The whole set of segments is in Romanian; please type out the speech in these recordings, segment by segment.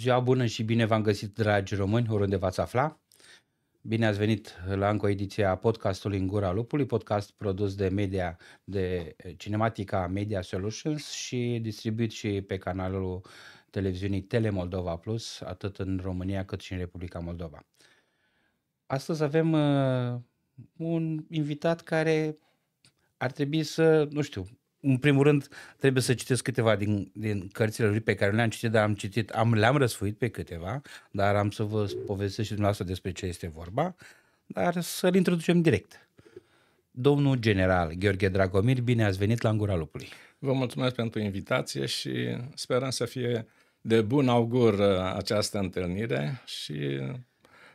Ziua bună și bine v-am găsit, dragi români, oriunde v-ați afla. Bine ați venit la încă o ediție a podcastului În Gura Lupului, podcast produs de media de Cinematica Media Solutions și distribuit și pe canalul televiziunii Telemoldova Plus, atât în România cât și în Republica Moldova. Astăzi avem uh, un invitat care ar trebui să, nu știu, în primul rând, trebuie să citesc câteva din, din cărțile lui pe care le-am citit, dar am citit, am, le-am răsfuit pe câteva, dar am să vă povestesc și dumneavoastră despre ce este vorba, dar să-l introducem direct. Domnul general Gheorghe Dragomir, bine ați venit la Angura Lupului. Vă mulțumesc pentru invitație și sperăm să fie de bun augur uh, această întâlnire și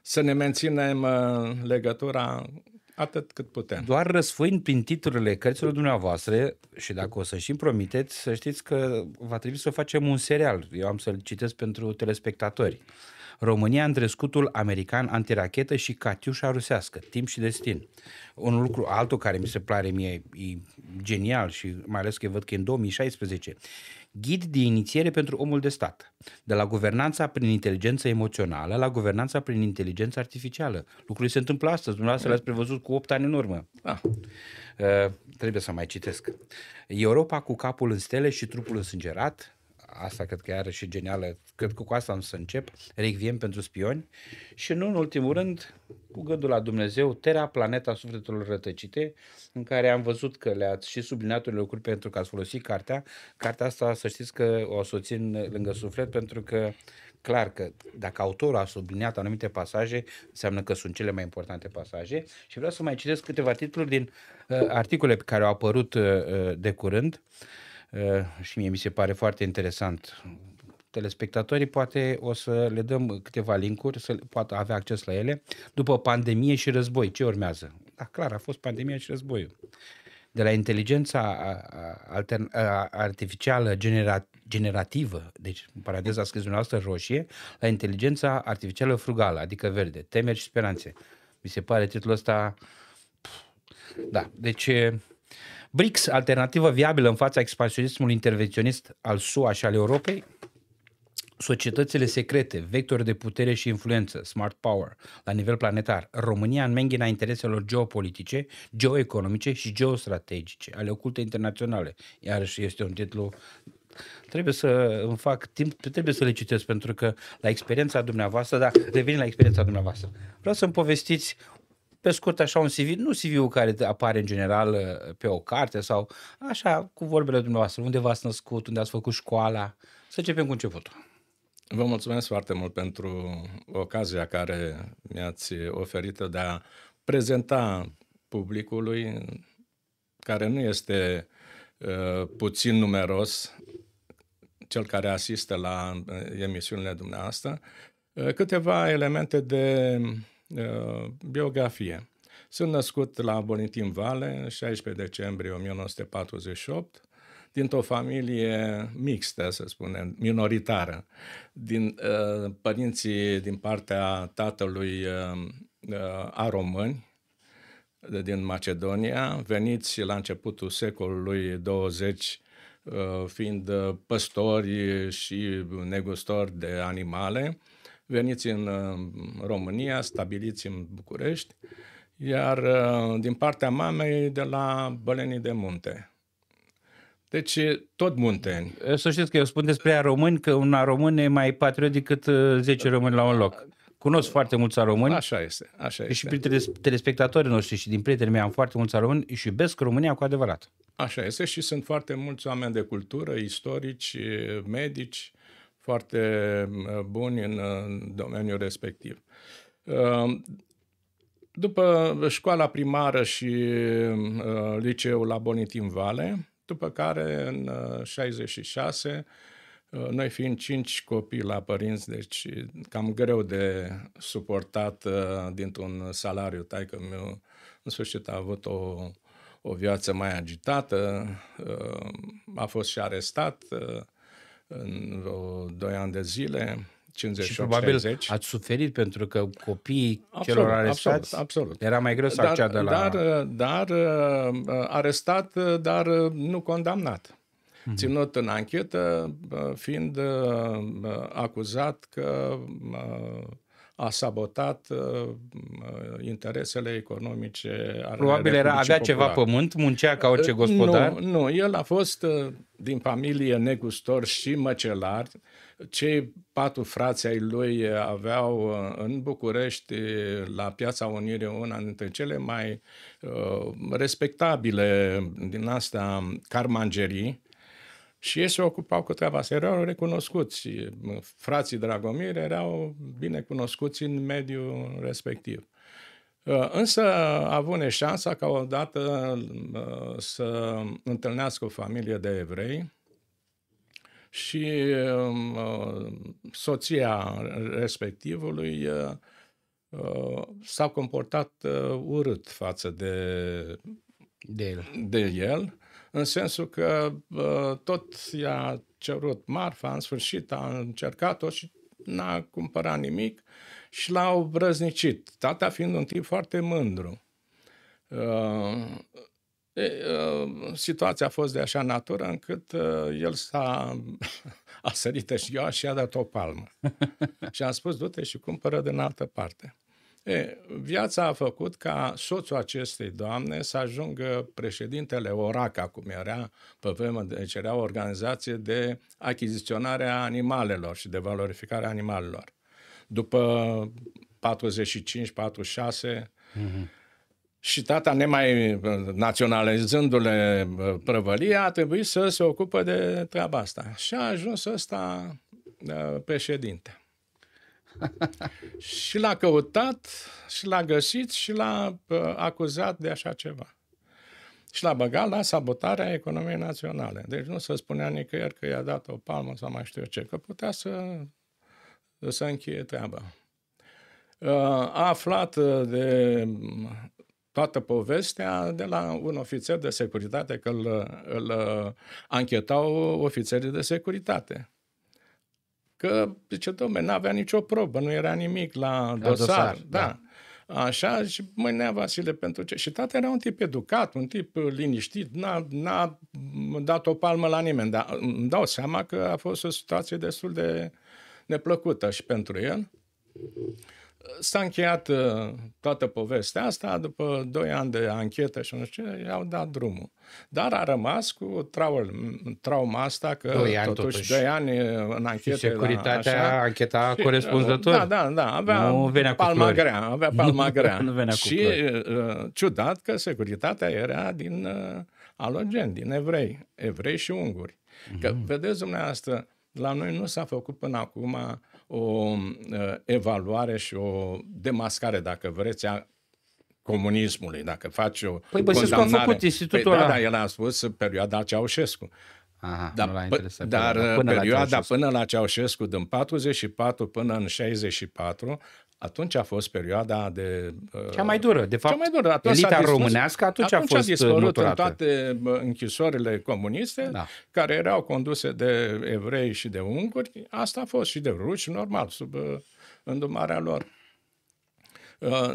să ne menținem uh, legătura Atât cât putem. Doar răsfăind prin titlurile cărților dumneavoastră și dacă o să și promiteți, să știți că va trebui să facem un serial. Eu am să-l citesc pentru telespectatori. România în trescutul american antirachetă și Catiușa rusească, timp și destin. Un lucru altul care mi se pare mie e genial și mai ales că văd că în 2016 ghid de inițiere pentru omul de stat, de la guvernanța prin inteligență emoțională la guvernanța prin inteligență artificială. Lucrurile se întâmplă astăzi, dumneavoastră le-ați prevăzut cu 8 ani în urmă. Ah, uh, trebuie să mai citesc. Europa cu capul în stele și trupul însângerat, asta cred că e și genială, cred că cu asta am să încep, Requiem pentru spioni și nu în ultimul rând, cu gândul la Dumnezeu, Terra, planeta sufletelor rătăcite, în care am văzut că le-ați și subliniat unele lucruri pentru că ați folosit cartea. Cartea asta să știți că o țin lângă suflet pentru că clar că dacă autorul a subliniat anumite pasaje, înseamnă că sunt cele mai importante pasaje și vreau să mai citesc câteva titluri din uh, articole care au apărut uh, uh de curând. Uh, Eh, și mie mi se pare foarte interesant. Telespectatorii poate o să le dăm câteva linkuri să poată avea acces la ele. După pandemie și război, ce urmează? Da, clar, a fost pandemia și războiul. De la inteligența altern- artificială genera- generativă, deci în paranteză scris dumneavoastră roșie, la inteligența artificială frugală, adică verde, temeri și speranțe. Mi se pare titlul ăsta... Da, deci BRICS, alternativă viabilă în fața expansionismului intervenționist al SUA și al Europei? Societățile secrete, vectori de putere și influență, smart power, la nivel planetar, România în menghina intereselor geopolitice, geoeconomice și geostrategice ale oculte internaționale. Iarăși este un titlu trebuie să îmi fac timp, trebuie să le citesc pentru că la experiența dumneavoastră, dar revin la experiența dumneavoastră. Vreau să-mi povestiți pe scurt așa un CV, nu CV-ul care apare în general uh, pe o carte sau așa cu vorbele dumneavoastră, unde v-ați născut, unde ați făcut școala. Să începem cu începutul. Vă mulțumesc foarte mult pentru ocazia care mi-ați oferită de a prezenta publicului care nu este uh, puțin numeros, cel care asistă la uh, emisiunile dumneavoastră, uh, câteva elemente de Uh, biografie. Sunt născut la Bonitim Vale, 16 decembrie 1948, dintr-o familie mixtă, să spunem, minoritară. Din, uh, părinții din partea tatălui uh, a români, de, din Macedonia, veniți la începutul secolului 20 fiind păstori și negustori de animale, veniți în uh, România, stabiliți în București, iar uh, din partea mamei de la Bălenii de Munte. Deci tot munteni. Eh, să știți că eu spun despre români că un român e mai patriot decât 10 uh, români la un loc. Cunosc foarte mulți români. Așa este, așa este. Și prin telespectatorii noștri și din prietenii mei am foarte mulți români și iubesc România cu adevărat. Așa este și sunt foarte mulți oameni de cultură, istorici, medici, foarte uh, buni în uh, domeniul respectiv. Uh, după școala primară și liceul la Bonitim Vale, după care în 66, noi fiind cinci copii la părinți, deci cam greu de suportat dintr-un salariu, taică meu în sfârșit a avut o, o viață mai agitată, a fost și arestat, în vreo 2 ani de zile, 50 și probabil 60. ați suferit pentru că copiii absolut, celor arestați absolut, absolut. era mai greu să dar, de la... Dar, dar uh, arestat, dar uh, nu condamnat. Mm-hmm. Ținut în anchetă, uh, fiind acuzat că a sabotat uh, uh interesele economice Probabil era, avea Popular. ceva pământ, muncea ca orice uh, gospodar? Nu, nu el a fost uh, din familie negustor și măcelar. Cei patru frații ai lui uh, aveau uh, în București, la Piața Unirii, una dintre cele mai respectabile din astea carmangerii și ei se ocupau cu treaba asta. Erau recunoscuți. Frații Dragomir erau bine cunoscuți în mediul respectiv. Uh, însă a avut neșansa ca odată uh, să întâlnească o familie de evrei și um, uh, soția respectivului s-a comportat urât față de, de el. De el în sensul că tot i-a cerut marfa, în sfârșit a încercat-o și n-a cumpărat nimic și l au obrăznicit, tata fiind un tip foarte mândru. Ă, e, ă, situația a fost de așa natură încât ă, el s-a a sărit și eu și a dat o palmă. și am spus, du-te și cumpără din altă parte. E, viața a făcut ca soțul acestei doamne să ajungă președintele ORACA, cum era pe vremea, deci era o organizație de achiziționare a animalelor și de valorificare a animalelor. După 45, 46, mm-hmm. Și tata, nemai naționalizându-le prăvălia, a trebuit să se ocupe de treaba asta. Și a ajuns ăsta președinte. și l-a căutat, și l-a găsit, și l-a uh, acuzat de așa ceva. Și l-a băgat la sabotarea economiei naționale. Deci nu se spunea nicăieri că i-a dat o palmă sau mai știu eu ce, că putea să, să încheie treaba. Uh, a aflat uh, de mm, toată povestea de la un ofițer de securitate, că îl, îl anchetau ofițerii de securitate. Că, zice, domne, n-avea nicio probă, nu era nimic la, la dosar. da. da. Așa, și mâinea Vasile, pentru ce? Și tata era un tip educat, un tip uh, liniștit, n-a, n-a dat o palmă la nimeni, dar uh, îmi dau seama că a fost o situație destul de neplăcută și pentru el. S-a încheiat uh, toată povestea asta, după 2 ani de anchetă și nu știu ce, i-au dat drumul. Dar a rămas cu traul, trauma asta că doi ani, totuși, totuși 2 ani uh, în anchetă. Și securitatea la, așa, ancheta și, uh, corespunzător. Da, da, da, avea nu venea palma cu grea. Avea palma nu, grea. Nu venea și cu ciudat că securitatea era din alogeni, din evrei, evrei și unguri. Că, mm-hmm. vedeți dumneavoastră, la noi nu s-a făcut până acum o uh, evaluare și o demascare, dacă vreți, a comunismului, dacă faci o Păi Băsescu a făcut institutul păi, da, da, el a spus perioada Ceaușescu. Aha, dar, nu l-a interesat dar da. uh, până perioada la până la Ceaușescu, din 44 până în 64, atunci a fost perioada de... Uh, cea mai dură, de fapt. Cea mai dură. Atunci elita dispus, românească atunci, atunci a fost a uh, dispărut muturată. în toate închisorile comuniste, da. care erau conduse de evrei și de unguri. Asta a fost și de ruși, normal, sub uh, îndumarea lor.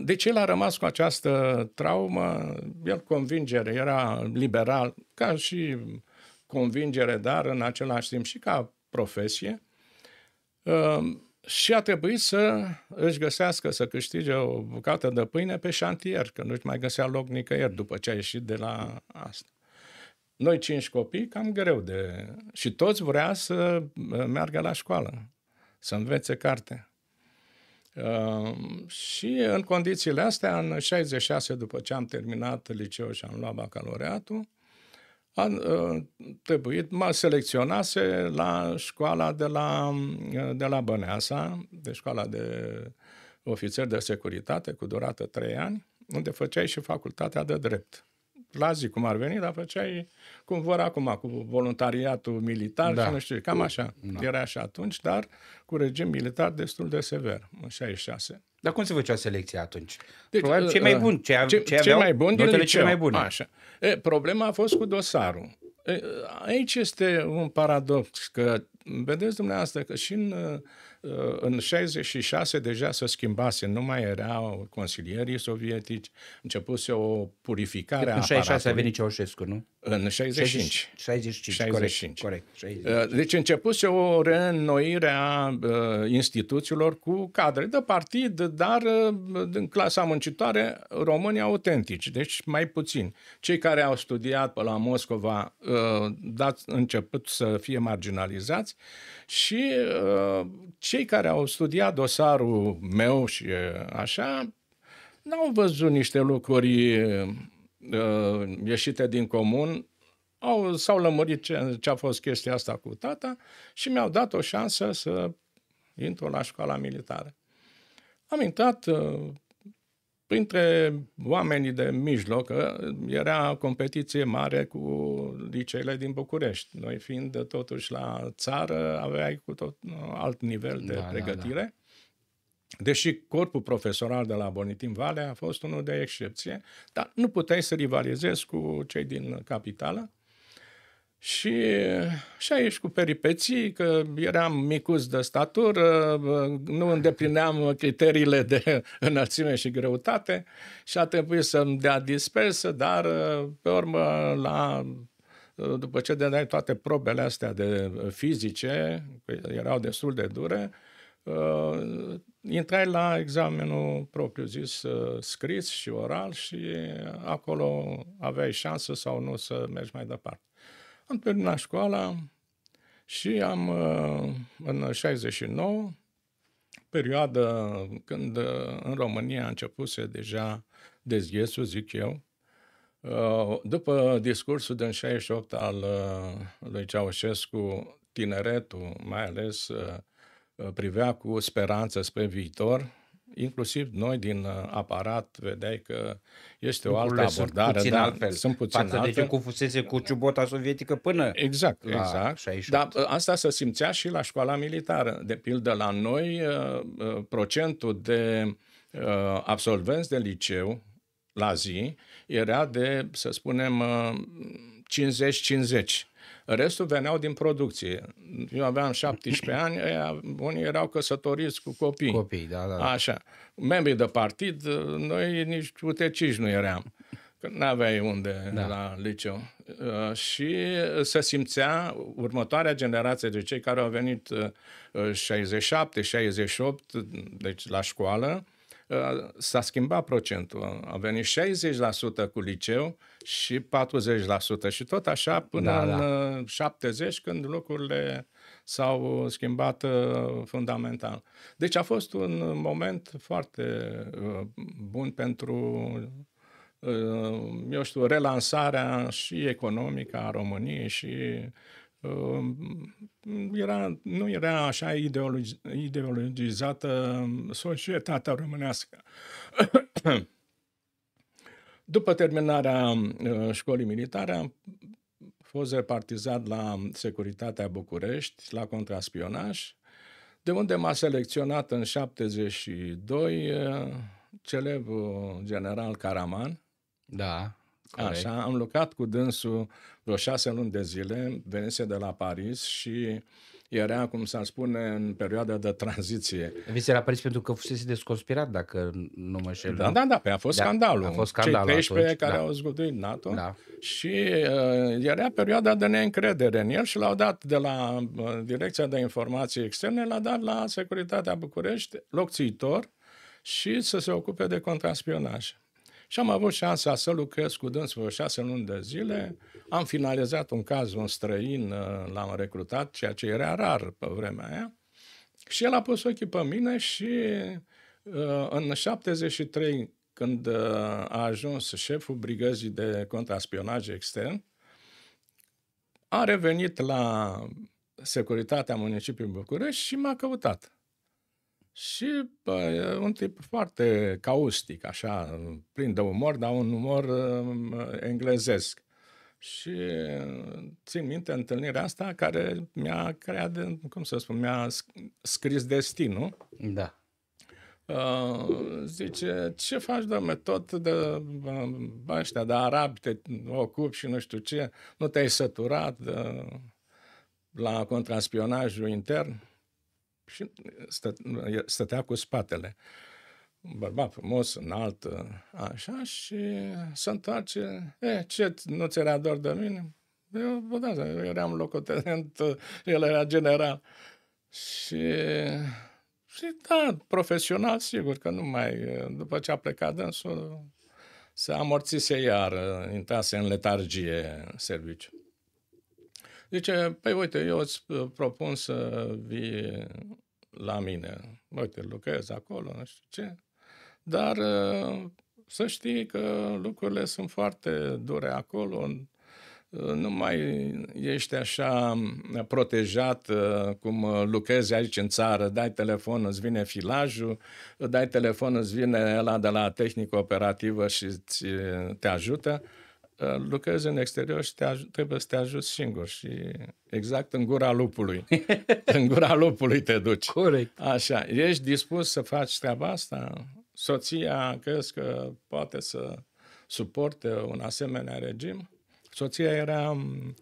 Deci el a rămas cu această traumă, el convingere, era liberal, ca și convingere, dar în același timp și ca profesie și a trebuit să își găsească, să câștige o bucată de pâine pe șantier, că nu-și mai găsea loc nicăieri după ce a ieșit de la asta. Noi cinci copii, cam greu de... Și toți vrea să uh, meargă la școală, să învețe carte. Uh, și în condițiile astea, în 66, după ce am terminat liceul și am luat bacaloreatul, a ă, trebuit, mă selecționase la școala de la, ă, de la Băneasa, de școala de ofițer de securitate cu durată 3 ani, unde făceai și facultatea de drept. La zi cum ar veni, dar făceai cum vor acum, cu voluntariatul militar da. și nu știu, cam așa. Da. Era așa atunci, dar cu regim militar destul de sever, în 66. Dar cum se făcea selecția atunci? Deci, Probabil uh, cei mai uh, buni, cei, ce, cei aveau mai buni din deci cele mai bune. Așa. E, problema a fost cu dosarul. E, aici este un paradox, că Vedeți dumneavoastră că și în, uh, uh, în 66 deja se schimbase, nu mai erau consilierii sovietici, începuse o purificare de, a În 66 a venit Ceaușescu, nu? În 65. 65, 65. corect. corect 60. Uh, deci începuse o reînnoire a instituțiilor cu cadre de partid, dar în clasa muncitoare români autentici, deci mai puțin. Cei care au studiat pe la Moscova, dat început să fie marginalizați, și uh, cei care au studiat dosarul meu și uh, așa, n-au văzut niște lucruri uh, ieșite din comun, au, s-au lămurit ce, ce a fost chestia asta cu tata și mi-au dat o șansă să intru la școala militară. Am intrat, printre oamenii de mijloc ă, era competiție mare cu liceele din București. Noi fiind totuși la țară, aveai cu tot ă, alt nivel de da, da pregătire. Da, da. Deși corpul profesoral de la Bonitim Vale a fost unul de excepție, dar nu puteai să rivalizezi cu cei din capitală și și aici cu peripeții, că eram micuț de statură, nu îndeplineam criteriile de înălțime și greutate și a trebuit să-mi dea dispersă, dar ă, pe urmă, la, ă, după ce dădeai toate probele astea de ă, fizice, că erau destul de dure, intrai la examenul propriu-zis scris și oral și acolo aveai șansă sau nu să mergi mai departe. Am terminat școala și am, uh, în 69, perioadă când uh, în România a începuse deja dezghețul, zic eu, uh, după discursul din 68 al lui Ceaușescu, tineretul mai ales privea cu speranță spre viitor inclusiv noi din uh, aparat vedeai că este o Lucrurile altă abordare. Sunt puțin da, altfel. Sunt puțin față altfel. de ce cum fusese cu ciubota sovietică până Exact, la exact. 68. Dar uh, asta se simțea și la școala militară. De pildă, la noi, uh, procentul de absolvenți de liceu la zi era de, să spunem, 50-50. Restul veneau din producție. Eu aveam 17 ani, aia, unii erau căsătoriți cu copii. Copii, da, da. da. Așa. Membrii de partid, noi nici uteciși nu eram. Că nu aveai unde da. la liceu. Uh, și se simțea următoarea generație de cei care au venit 67, uh, 68, deci la școală, uh, s-a schimbat procentul. A venit 60% cu liceu și 40% și tot așa da, până da, da. în 70 uh, când lucrurile s-au uh, schimbat uh, fundamental. Deci a fost un moment foarte bun pentru eu știu, relansarea și economică a României și era, nu era așa ideologizată societatea românească. După terminarea uh, școlii militare, am fost repartizat la Securitatea București, la contraspionaj, de unde m-a selecționat în 72 uh, celebrul general Caraman. Da, corect. Așa, am lucrat cu dânsul vreo șase luni de zile, venise de la Paris și uh, era, cum s-ar spune, în perioada de tranziție. Vi se era pentru că fusese desconspirat, dacă nu mă înșel. Da, da, da, pe păi a fost da, scandalul. A fost scandalul Cei 13 atunci, care da. au zguduit NATO da. și uh, era perioada de neîncredere în el și l-au dat de la uh, Direcția de Informații Externe, l-a dat la Securitatea București, locțitor, și să se ocupe de contraspionaj. Și am avut șansa să lucrez cu dâns vreo șase luni de zile. Am finalizat un caz, un străin uh, l-am recrutat, ceea ce era rar pe vremea aia. Și el a pus ochii pe mine și uh, în 73, când uh, a ajuns șeful brigăzii de contraspionaj extern, a revenit la securitatea municipiului București și m-a căutat. Și bă, un tip foarte caustic, așa, plin de umor, dar un umor uh, englezesc. Și uh, țin minte întâlnirea asta care mi-a creat, de, cum să spun, mi-a scris destinul. Da. Uh, zice, ce faci, doamne, tot de uh, ăștia, de arabi, te ocupi și nu știu ce, nu te-ai săturat de, uh, la contraspionajul intern? și uh, stă, uh, stătea cu spatele. Bărbat frumos, înalt, uh, așa, și se întoarce. E, ce, nu ți era dor de mine? Eu, bă, da, da eu eram locotenent, el era general. Și, și da, profesional, sigur că nu mai, după ce a plecat dânsul, se amorțise iar, intrase în letargie serviciu. Zice, păi uite, eu îți uh, propun să vii la mine. Uite, lucrez acolo, nu știu ce. Dar uh, să știi că lucrurile sunt foarte dure acolo, uh, nu mai ești așa protejat cum lucrezi aici în țară, dai telefon, îți vine filajul, dai telefon, îți vine ăla de la tehnică operativă și te ajută. Uh, lucrezi în exterior și te aj- trebuie să te ajuți singur și exact în gura lupului. în gura lupului te duci. Corect. Așa. Ești dispus să faci treaba asta? Soția crezi că poate să suporte un asemenea regim? Soția era mm,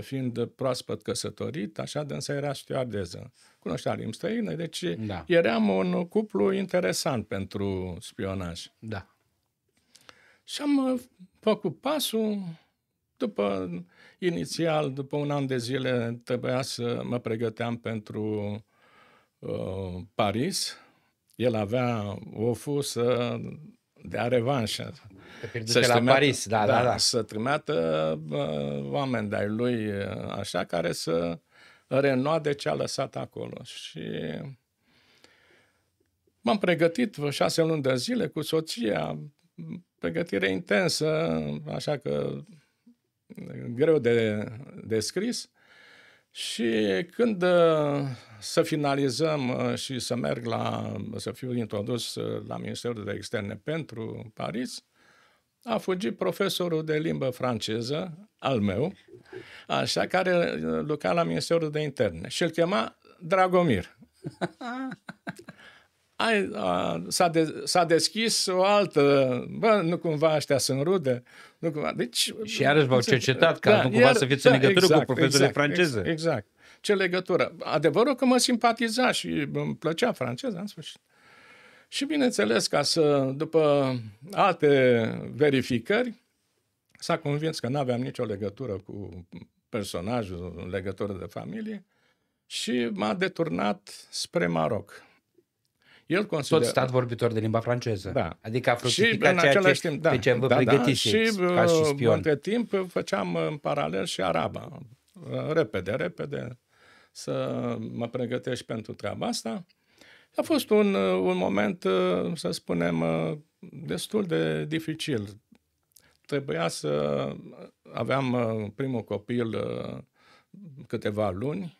fiind proaspăt căsătorit, așa, însă era stewardeză. Cunoștea limbi străină, deci da. eram un cuplu interesant pentru spionaj. Da. Și am uh, făcut pasul, după, inițial, după un an de zile, trebuia să mă pregăteam pentru uh, Paris. El avea o fusă de a revanșă. Să la trimeată, Paris, da, da, da, da. Să trimeată uh, oameni de-ai lui, uh, așa, care să renoade ce a lăsat acolo. Și m-am pregătit șase luni de zile cu soția, pregătire intensă, așa că greu de descris. Și când uh, să finalizăm uh, și să merg la, să fiu introdus uh, la Ministerul de Externe pentru Paris, a fugit profesorul de limbă franceză, al meu, așa, care lucra la Ministerul de Interne. Și îl chema Dragomir. s-a, de, s-a deschis o altă, bă, nu cumva ăștia sunt rude, nu cumva, deci... Și iarăși v-au cercetat ca da, nu cumva iar, să fiți da, în legătură exact, cu profesorii exact, franceze. Exact, exact. Ce legătură? Adevărul că mă simpatiza și îmi plăcea franceza, în sfârșit. Și bineînțeles, ca să, după alte verificări, s-a convins că nu aveam nicio legătură cu personajul, legătură de familie, și m-a deturnat spre Maroc. El consideră... Tot stat vorbitor de limba franceză. Da. Adică a și în același ce, timp, da, pe ce vă da, pregătiți da, și, ca uh, și spion. Între timp făceam în paralel și araba. Repede, repede să mă pregătești pentru treaba asta. A fost un, uh, un moment, uh, să spunem, destul de dificil. Trebuia să aveam primul copil câteva luni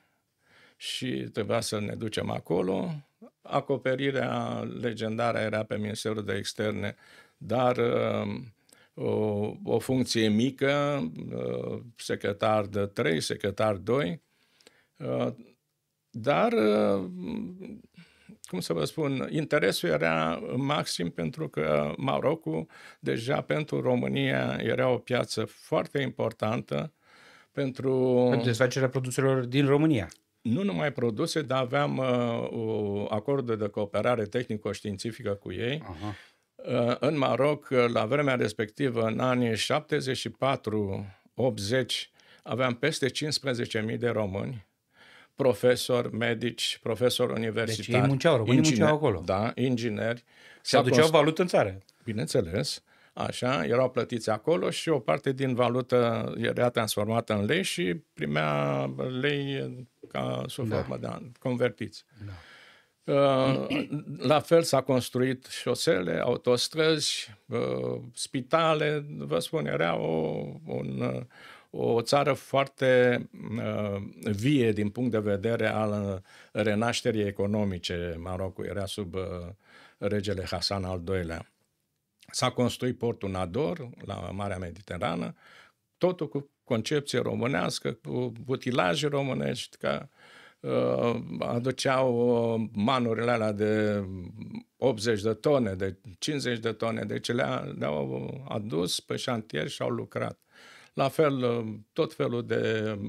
și trebuia să ne ducem acolo Acoperirea legendară era pe Ministerul de Externe, dar uh, o, o funcție mică, uh, secretar de 3, secretar 2, uh, dar, cum să vă spun, interesul era maxim pentru că Marocul deja pentru România era o piață foarte importantă pentru... Pentru desfacerea produselor din România nu numai produse, dar aveam uh, acord de cooperare tehnico-științifică cu ei. Aha. Uh, în Maroc, uh, la vremea respectivă, în anii 74-80, aveam peste 15.000 de români, profesori, medici, profesori universitari. Deci ei munceau, românii munceau acolo. Da, ingineri. Se aduceau constru... valută în țară. Bineînțeles. Așa, erau plătiți acolo și o parte din valută era transformată în lei și primea lei ca sub da. de an, convertiți. Da. Uh, la fel s-a construit șosele, autostrăzi, uh, spitale, vă spun, era o, un, o țară foarte uh, vie din punct de vedere al renașterii economice. Marocul era sub regele Hasan al II-lea. S-a construit portul Nador la Marea Mediterană, totul cu concepție românească, cu utilaje românești, ca uh, aduceau uh, manurile alea de 80 de tone, de 50 de tone, deci le-a, le-au adus pe șantier și au lucrat. La fel, uh, tot felul de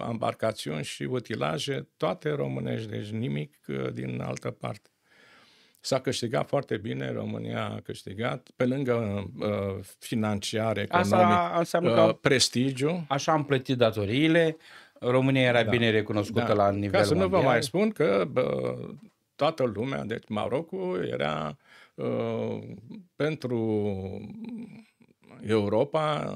embarcațiuni și utilaje, toate românești, deci nimic uh, din altă parte. S-a câștigat foarte bine, România a câștigat, pe lângă uh, financiar, economic, Asta uh, că prestigiu. Așa am plătit datoriile, România era da. bine recunoscută da. la nivel Ca să mondial. nu vă mai spun că bă, toată lumea, deci Marocul era uh, pentru Europa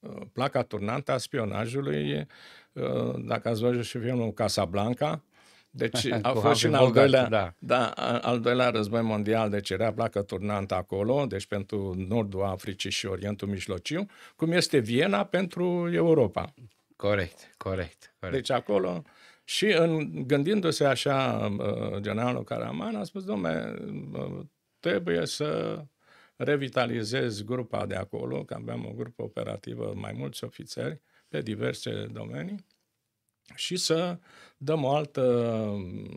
uh, placa turnantă a spionajului. Uh, dacă ați văzut și filmul Casablanca, deci a fost și în al doilea, da. Da, al doilea război mondial, deci era placă turnantă acolo, deci pentru Nordul Africii și Orientul Mijlociu, cum este Viena pentru Europa. Corect, corect. corect. Deci acolo... Și în, gândindu-se așa, uh, generalul Caraman a spus, domne, uh, trebuie să revitalizezi grupa de acolo, că aveam o grupă operativă, mai mulți ofițeri, pe diverse domenii, și să dăm o altă,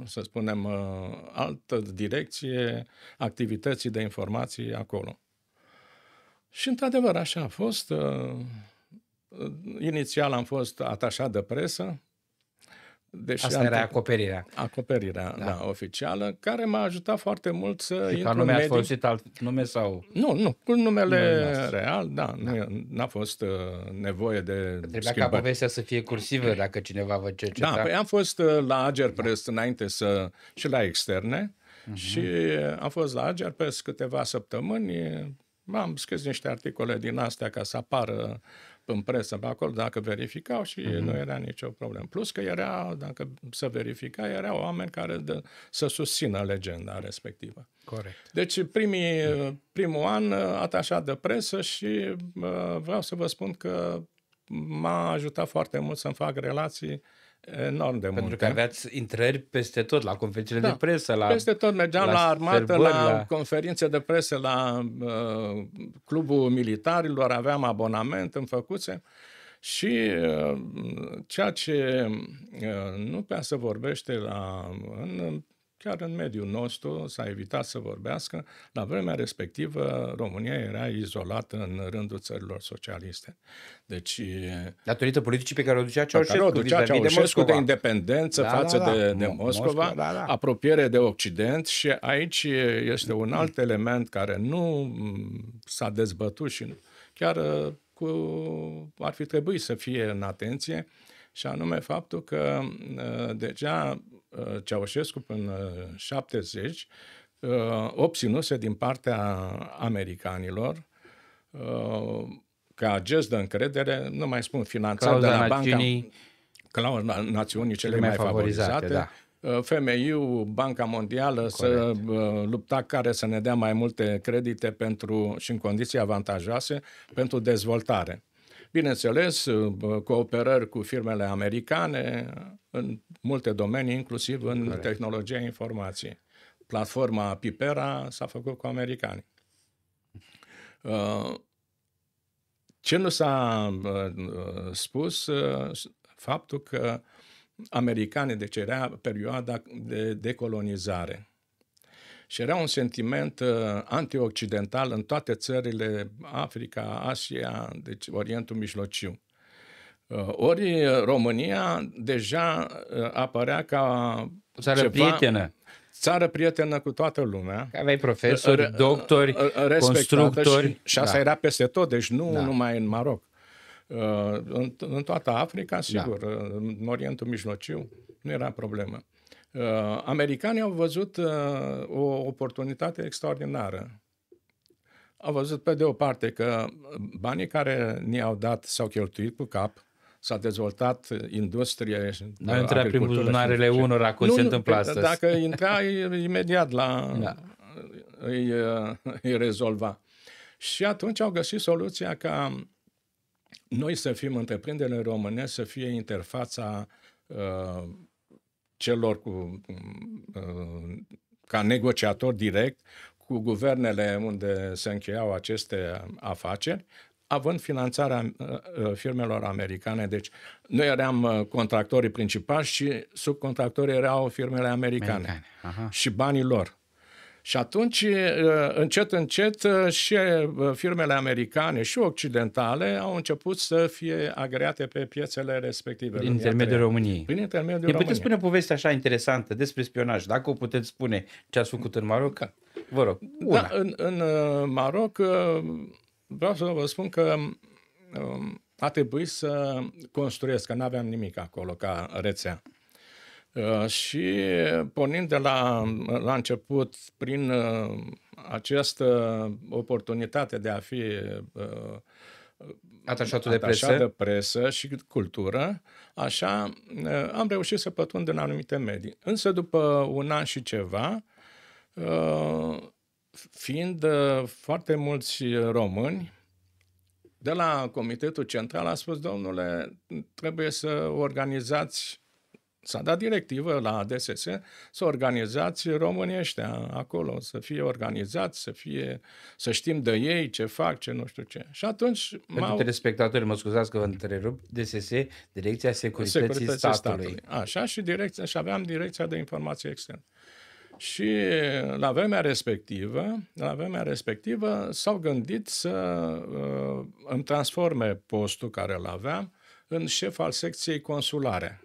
să spunem, uh, altă direcție activității de informații acolo. Și într-adevăr așa a fost. Uh, uh, inițial am fost atașat de presă, Deși Asta era acoperirea. Acoperirea, da. da, oficială, care m-a ajutat foarte mult să și intru nume în mediu... folosit alt nume sau? Nu, nu, cu numele numele real, da, da. Nu, n-a fost uh, nevoie de Trebuia schimbări. ca povestea să fie cursivă dacă cineva vă cerceta. Da, păi am fost uh, la Ager Press da. înainte să, și la externe uh-huh. și uh, am fost la Ager Press câteva săptămâni, am scris niște articole din astea ca să apară în presă pe acolo, dacă verificau și mm-hmm. nu era nicio problemă. Plus că era, dacă se verifica, erau oameni care de, să susțină legenda respectivă. Corect. Deci primii, primul an atașat de presă și uh, vreau să vă spun că m-a ajutat foarte mult să-mi fac relații uh, enorm de multe. Pentru că aveați intrări peste tot, la conferințele da, de presă, la Peste tot mergeam la, la armată, la, la conferințe de presă, la uh, clubul militarilor, aveam abonament în făcuțe și uh, ceea ce uh, nu prea se vorbește la, în chiar în mediul nostru, s-a evitat să vorbească. La vremea respectivă, România era izolată în rândul țărilor socialiste. Deci, Datorită politicii pe care o ducea Ceaușescu, care o ducea Ceaușescu de, Moscova. de independență da, față da, da. de, de Moscova, Moscova da, da. apropiere de Occident și aici este un alt element care nu s-a dezbătut și chiar cu, ar fi trebuit să fie în atenție, și anume faptul că deja Uh, Ceaușescu până 70 uh, obținuse din partea americanilor uh, ca gest de încredere, nu mai spun finanțat de la banca la națiunii cele mai favorizate, da. FMI-ul, Banca Mondială Corect. să lupta care să ne dea mai multe credite pentru și în condiții avantajoase pentru dezvoltare bineînțeles, uh, cooperări cu firmele americane în multe domenii, inclusiv în Corect. tehnologia informației. Platforma Pipera s-a făcut cu americani. Uh, ce nu s-a uh, spus, faptul că americanii decerea perioada de decolonizare și era un sentiment uh, antioccidental în toate țările Africa, Asia, deci Orientul Mijlociu. Uh, ori uh, România deja apărea ca țară ceva, prietenă. Țară prietenă cu toată lumea. Aveai profesori, doctori, constructori. Și, și asta da. era peste tot, deci nu da. numai în Maroc. În, în toată Africa, da. sigur, da. în Orientul Mijlociu, nu era problemă. Uh, americanii au văzut uh, o oportunitate extraordinară. Au văzut pe de o parte că banii care ni-au dat s-au cheltuit cu cap, s-a dezvoltat industrie. Nu a intrat prin buzunarele unora cum nu, se întâmplă astăzi. Dacă intrai imediat la... Da. Îi, uh, îi rezolva. Și atunci au găsit soluția ca noi să fim întreprinderile române, să fie interfața uh, celor cu, uh, ca negociator direct cu guvernele unde se încheiau aceste afaceri, având finanțarea uh, uh, firmelor americane. Deci noi eram contractorii principali și subcontractorii erau firmele americane. americane. Aha. Și banii lor. Și atunci, încet, încet, și firmele americane și occidentale au început să fie agreate pe piețele respective. Prin intermediul României. Prin intermediul României. puteți spune o poveste așa interesantă despre spionaj, dacă o puteți spune ce ați făcut în Maroc? Vă rog. Una. Da, în, în uh, Maroc uh, vreau să vă spun că um, a trebuit să construiesc, că nu aveam nimic acolo ca rețea. Uh, și pornind de la, la început, prin uh, această oportunitate de a fi uh, atașat de presă. de presă și cultură, așa am reușit să pătrund în anumite medii. Însă după un an și ceva, fiind foarte mulți români, de la Comitetul Central a spus, domnule, trebuie să organizați S-a dat directivă la DSS să organizați românii ăștia acolo, să fie organizați, să fie, să știm de ei ce fac, ce nu știu ce. Și atunci... Pentru telespectatori, mă scuzați că vă întrerup, DSS, Direcția Securității, Securității Statului. Statului. Așa, și, direcția, și aveam Direcția de Informație Externă. Și la vremea respectivă, la vremea respectivă s-au gândit să uh, îmi transforme postul care îl aveam în șef al secției consulare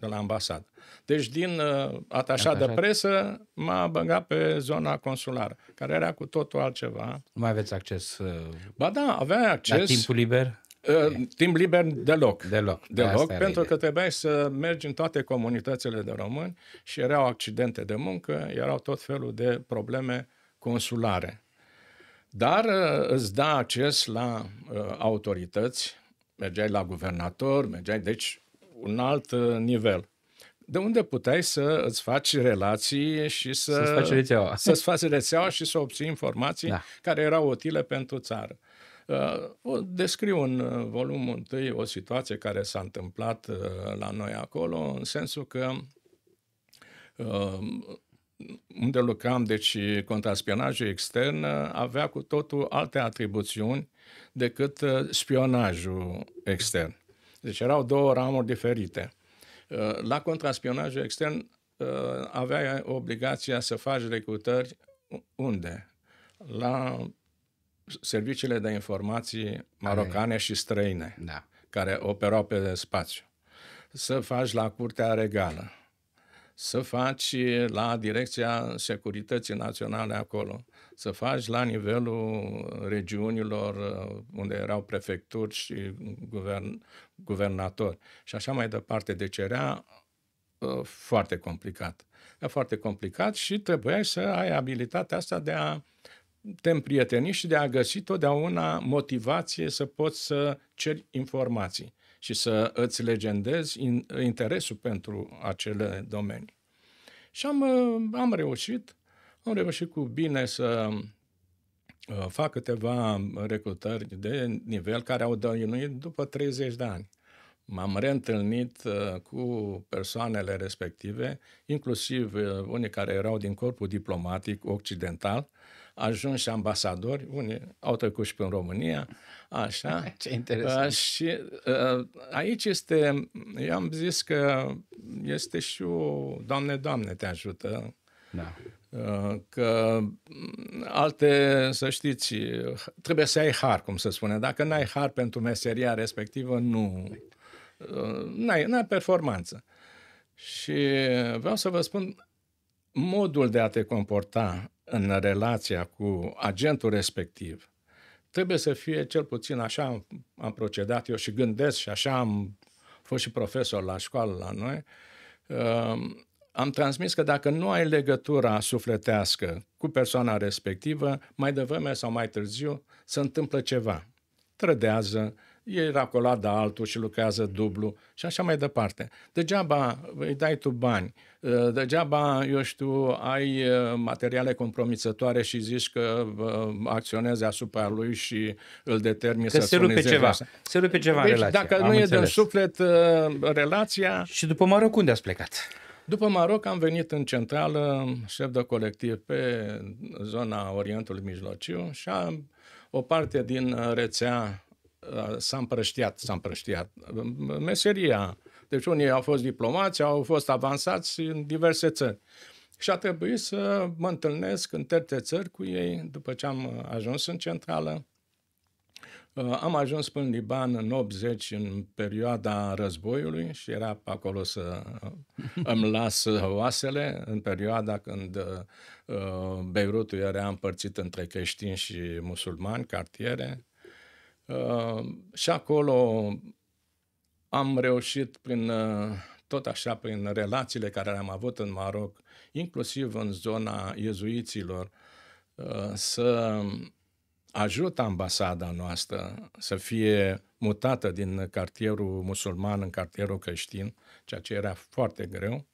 de la ambasadă. Deci din uh, atașat de presă m-a băgat pe zona consulară, care era cu totul altceva. Nu mai aveți acces? Uh, ba da, avea acces. La timpul liber? Uh, timp liber deloc. Deloc. Deloc, de pentru că trebuia să mergi în toate comunitățile de români și erau accidente de muncă, erau tot felul de probleme consulare. Dar uh, îți da acces la uh, autorități, mergeai la guvernator, mergeai, deci un alt uh, nivel de unde puteai să îți faci relații și să, să-ți faci rețeaua. Să-ți faci rețeaua și să obții informații da. care erau utile pentru țară. Uh, o descriu în uh, volumul întâi o situație care s-a întâmplat la noi acolo, în sensul că unde lucram, deci contraspionajul extern avea cu totul alte atribuțiuni decât spionajul extern. Deci erau două ramuri diferite. Uh, la contraspionajul extern uh, aveai obligația să faci recrutări unde? La serviciile de informații marocane și străine, da. care operau pe spațiu. Să faci la Curtea Regală, să faci la Direcția Securității Naționale acolo, să faci la nivelul regiunilor uh, unde erau prefecturi și guvern, guvernator și așa mai departe. Deci era ă, foarte complicat. Era foarte complicat și trebuia să ai abilitatea asta de a te împrieteni și de a găsi totdeauna motivație să poți să ceri informații și să îți legendezi interesul pentru acele domenii. Și am, ă, am reușit, am reușit cu bine să Uh, fac câteva recrutări de nivel care au dăinuit după 30 de ani. M-am reîntâlnit uh, cu persoanele respective, inclusiv uh, unii care erau din corpul diplomatic occidental, ajunși ambasadori, unii au trecut și prin România, așa. Ce interesant. Și aici este, eu am zis că este și o, Doamne, Doamne, te ajută. Da. Uh, că mm, alte, să știți, trebuie să ai har, cum se spune. Dacă n-ai har pentru meseria respectivă, nu uh, n-ai, n-ai performanță. Și vreau să vă spun, modul de a te comporta în relația cu agentul respectiv trebuie să fie cel puțin așa am, am procedat eu și gândesc și așa am fost și profesor la școală la noi, uh, am transmis că dacă nu ai legătura sufletească cu persoana respectivă, mai devreme sau mai târziu se întâmplă ceva. Trădează, e racolat de altul și lucrează dublu și așa mai departe. Degeaba îi dai tu bani, ă, degeaba, eu știu, ai ă, materiale compromisătoare și zici că ă, acționezi asupra lui și îl determini să se rupe ceva. Asta. Se rupe ceva deci, în relație. Dacă Am nu înțeles. e din suflet relația... Și după mă rog, unde ați plecat? După Maroc am venit în centrală, șef de colectiv pe zona Orientului Mijlociu și am, o parte din rețea s-a împrăștiat, s-a împrăștiat. Meseria. Deci unii au fost diplomați, au fost avansați în diverse țări. Și a trebuit să mă întâlnesc în terțe țări cu ei după ce am ajuns în centrală. Uh, am ajuns până în Liban în 80, în perioada războiului și era pe acolo să uh, îmi las oasele, în perioada când uh, Beirutul era împărțit între creștini și musulmani, cartiere. Și acolo am reușit prin tot așa prin relațiile care le-am avut în Maroc, inclusiv în zona iezuiților, să ajută ambasada noastră să fie mutată din cartierul musulman în cartierul creștin, ceea ce era foarte greu,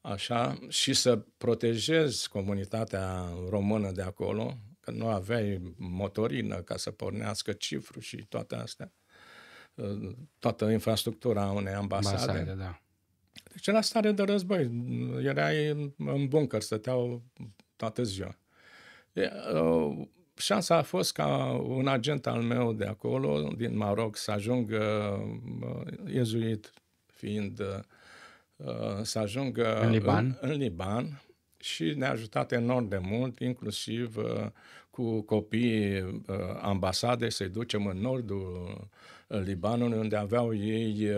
așa, și să protejezi comunitatea română de acolo, că nu aveai motorină ca să pornească cifru și toate astea, toată infrastructura unei ambasade. Masare, da. Deci era stare de război. Erai în buncăr, stăteau toată ziua. Uh, șansa a fost ca un agent al meu de acolo, din Maroc, să ajungă uh, iezuit, fiind uh, uh, să ajungă în Liban, în, în Liban și ne-a ajutat enorm de mult, inclusiv cu copiii ambasade să-i ducem în nordul Libanului, unde aveau ei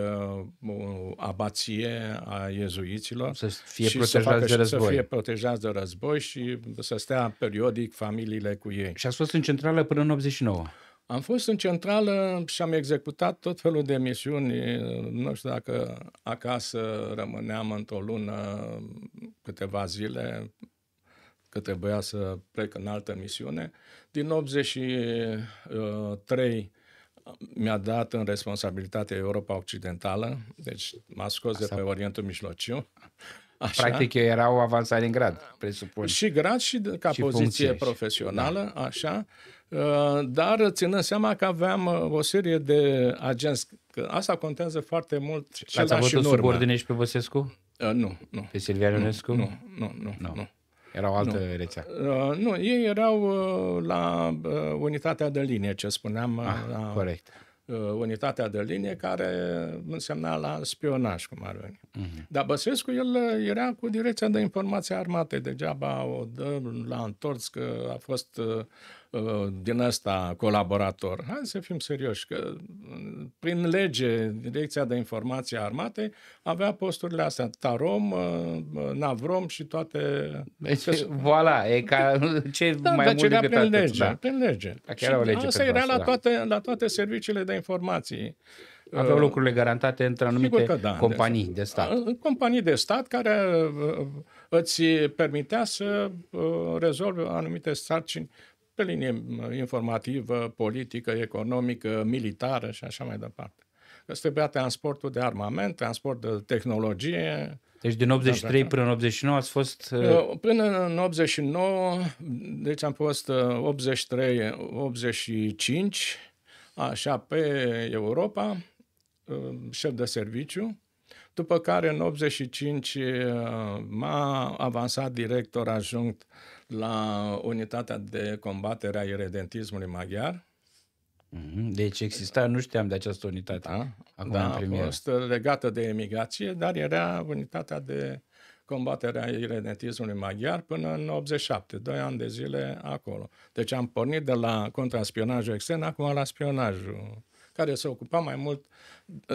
uh, abație a iezuiților. Să fie și protejați să facă, de război. Să fie protejați de război și să stea periodic familiile cu ei. Și a fost în centrală până în 89. Am fost în centrală și am executat tot felul de misiuni. Nu știu dacă acasă rămâneam într-o lună câteva zile, că trebuia să plec în altă misiune. Din 83 mi-a dat în responsabilitate Europa Occidentală, deci m-a scos Asta... de pe Orientul Mijlociu. Așa. Practic eu erau avansat în grad, presupun. Și grad și ca și poziție funcție. profesională, da. așa. Uh, dar ținând seama că aveam uh, o serie de agenți, că asta contează foarte mult. ați avut o subordine și pe Băsescu? Uh, nu, nu. Pe Silvia Ionescu? Nu, nu, nu. nu. nu. Erau altă nu. rețea. Uh, nu, ei erau uh, la uh, unitatea de linie, ce spuneam. Uh, ah, la, corect. Uh, unitatea de linie care însemna la spionaj, cum ar veni. Uh-huh. Dar Băsescu, el uh, era cu direcția de informație armate. Degeaba o dă la întors că a fost... Uh, din ăsta colaborator. Hai să fim serioși, că mm, prin lege, Direcția de Informație armate avea posturile astea, Tarom, uh, uh, Navrom și toate... Deci, că... voilà, e ca ce da, mai mult decât prin atât, lege, da. prin lege. Da, era o lege asta era la, da. toate, la toate serviciile de informații aveau uh, lucrurile garantate între anumite da, companii de, de stat. Companii de stat care îți permitea să rezolvi anumite sarcini pe linie uh, informativă, politică, economică, militară și așa mai departe. Că trebuia transportul de armament, transport de tehnologie. Deci din 83 până în 89 ați fost... Uh, până în 89, deci am fost 83-85, uh, așa, pe Europa, șef de serviciu, după care în 85 eh, m-a avansat director ajunct la unitatea de combatere a iredentismului maghiar. Mhm, deci exista, nu știam de această unitate. Da, Acum da a fost eh, legată de emigrație, dar era unitatea de combatere a irredentismului maghiar până în 87, doi ani de zile acolo. Deci am pornit de la contraspionajul extern, acum la spionajul care se ocupa mai mult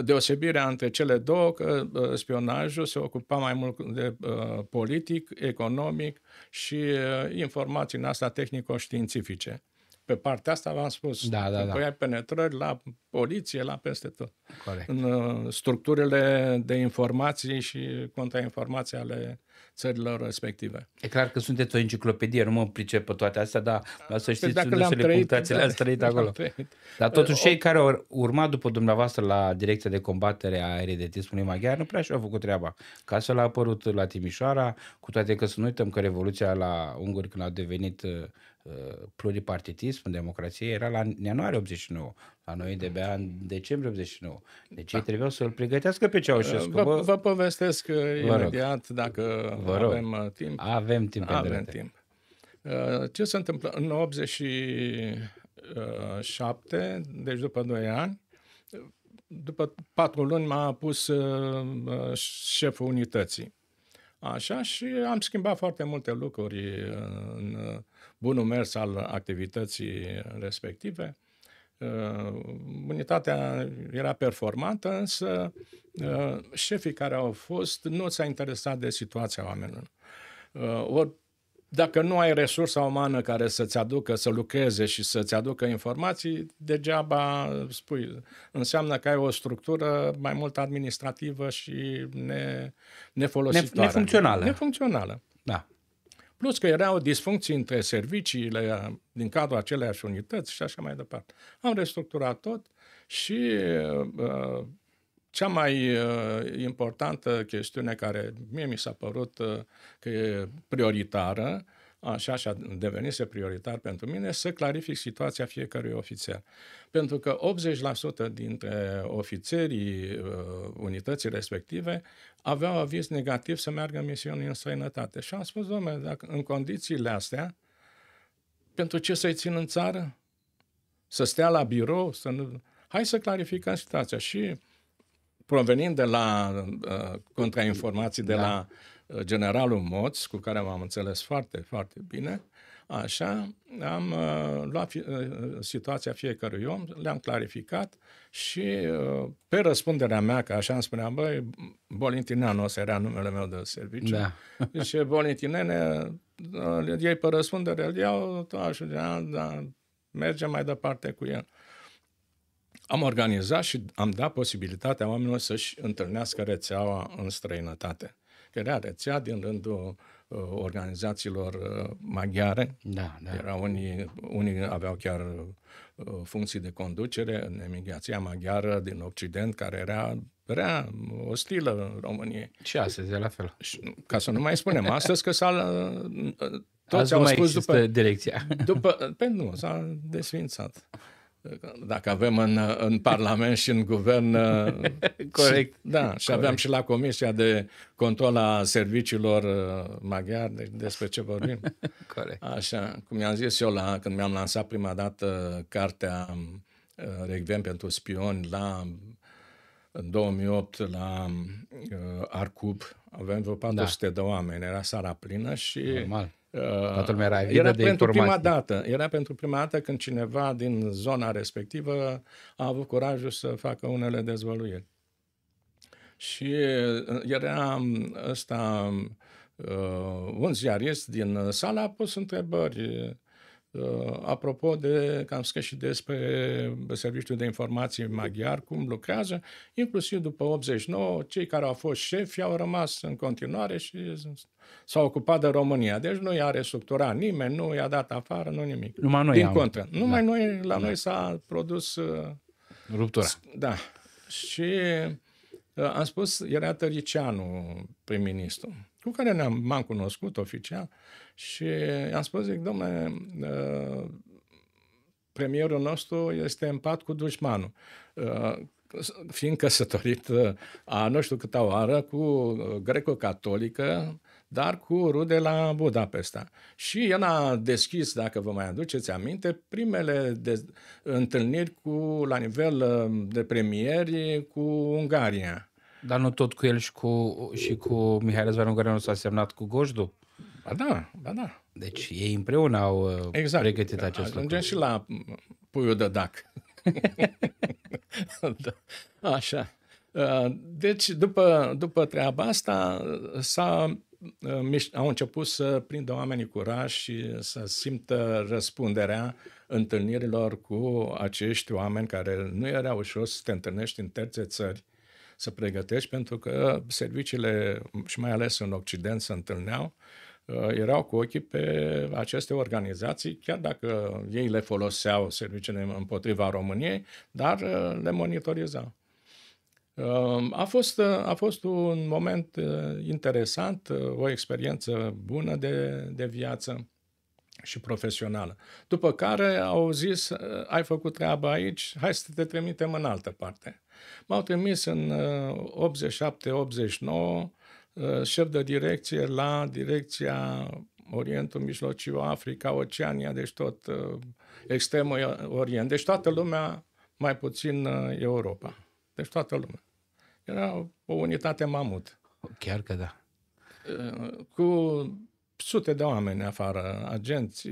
deosebirea între cele două, că spionajul se ocupa mai mult de uh, politic, economic și uh, informații în asta tehnico-științifice. Pe partea asta v-am spus, da, da, da. penetrări la poliție, la peste tot. Corect. În uh, structurile de informații și contrainformații ale țărilor respective. E clar că sunteți o enciclopedie, nu mă pricep pe toate astea, dar da, să păi știți Dacă unde să le trăit, punctați, da, le-ați trăit acolo. Dar totuși păi, cei care au urmat după dumneavoastră la Direcția de Combatere a Eredetismului Maghiar nu prea și-au făcut treaba. să l a apărut la Timișoara, cu toate că să nu uităm că Revoluția la Unguri când a devenit Uh, pluripartitism în democrație era la ianuarie 89, la noi de bea în decembrie 89. Deci da. ei trebuiau să îl pregătească pe Ceaușescu. Uh, vă, vă povestesc uh, vă imediat rog. dacă vă rog. avem timp. Avem timp. Avem drepte. timp. Ce se întâmplă? În 87, deci după 2 ani, după patru luni m-a pus șeful unității. Așa și am schimbat foarte multe lucruri în, bunul mers al activității respective. Uh, unitatea era performantă, însă uh, șefii care au fost nu s-a interesat de situația oamenilor. Uh, ori dacă nu ai resursa umană care să-ți aducă, să lucreze și să-ți aducă informații, degeaba spui. Înseamnă că ai o structură mai mult administrativă și ne, nefolositoare. Nefuncțională. Nefuncțională. Da. Plus că erau disfuncții între serviciile uh, din cadrul aceleiași unități și așa mai departe. Am restructurat tot și uh, cea mai uh, importantă chestiune care mie mi s-a părut uh, că e prioritară uh, Așa și a devenise prioritar pentru mine să clarific situația fiecărui ofițer. Pentru că 80% dintre ofițerii uh, unității respective aveau aviz negativ să meargă în misiuni în străinătate. Și am spus, domnule, dacă în condițiile astea, pentru ce să-i țin în țară? Să stea la birou? Să nu... Hai să clarificăm situația. Și provenind de la uh, contrainformații de da. la generalul Moț, cu care m-am înțeles foarte, foarte bine, așa, am uh, luat uh, situația fiecărui om, le-am clarificat și uh, pe răspunderea mea, că așa îmi spuneam, băi, Bolintineanu, ăsta era numele meu de serviciu, da. deci Bolintinene, uh, ei pe răspundere, îl iau, tot așa, da, da, mergem mai departe cu el. Am organizat și am dat posibilitatea oamenilor să-și întâlnească rețeaua în străinătate rețea din rândul uh, organizațiilor uh, maghiare. Da, da. Era unii, unii aveau chiar uh, funcții de conducere în emigrația maghiară din Occident, care era rea, ostilă România. Și astăzi e la fel. Și, ca să nu mai spunem astăzi că s-a toți Azi au spus după direcția. După, pe nu, s-a desfințat dacă avem în, în Parlament și în Guvern. Corect. Și, da, și Corect. aveam și la Comisia de Control a Serviciilor uh, Maghiar, deci despre ce vorbim. Corect. Așa, cum i-am zis eu la, când mi-am lansat prima dată cartea uh, Regvem pentru spioni la în 2008 la uh, Arcub, avem vreo 400 da. de oameni, era sara plină și Normal. Uh, Toată lumea era era de pentru informații. prima dată. Era pentru prima dată când cineva din zona respectivă a avut curajul să facă unele dezvăluiri. Și uh, era um, ăsta, uh, un ziarist din sala a pus întrebări Uh, apropo de, că am scris și despre Serviciul de Informații Maghiar, cum lucrează, inclusiv după 89, cei care au fost șefi au rămas în continuare și s-au ocupat de România. Deci nu i-a restructurat nimeni, nu i-a dat afară, nu nimic. Numai noi Din am. contră. Numai da. noi, la da. noi s-a produs... Uh, Ruptura. Da. Și uh, am spus, era Tăricianu prim-ministru cu care ne-am, m-am cunoscut oficial și i am spus, zic, domnule, uh, premierul nostru este în pat cu dușmanul uh, fiind căsătorit uh, a nu știu câta oară cu greco-catolică, dar cu rude la Budapesta. Și el a deschis, dacă vă mai aduceți aminte, primele de- întâlniri cu, la nivel de premieri cu Ungaria. Dar nu tot cu el și cu, și cu Mihai Răzvanu nu s-a semnat cu Gojdu? Ba da, ba da. Deci ei împreună au uh, exact. pregătit acest Ajungem lucru. și la puiul de dac. da. Așa. Uh, deci, după, după treaba asta, s-a, uh, au început să prindă oamenii curaj și să simtă răspunderea întâlnirilor cu acești oameni care nu era ușor să te întâlnești în terțe țări. Uh, să pregătești, pentru că serviciile, și mai ales în Occident, se întâlneau, uh, erau cu ochii pe aceste organizații, chiar dacă ei le foloseau serviciile împotriva României, dar uh, le monitorizau. Um, a fost, uh, a fost un moment interesant, o experiență bună de, de viață și profesională. După care au zis, ai făcut treaba aici, hai să te trimitem în altă parte. M-au trimis în 87-89 uh, uh, șef de direcție la direcția Orientul Mijlociu, Africa, Oceania, deci tot uh, extremul Orient, deci toată lumea, mai puțin Europa. Deci toată lumea. Era o unitate mamut. Chiar că da. Cu sute de oameni afară, agenți,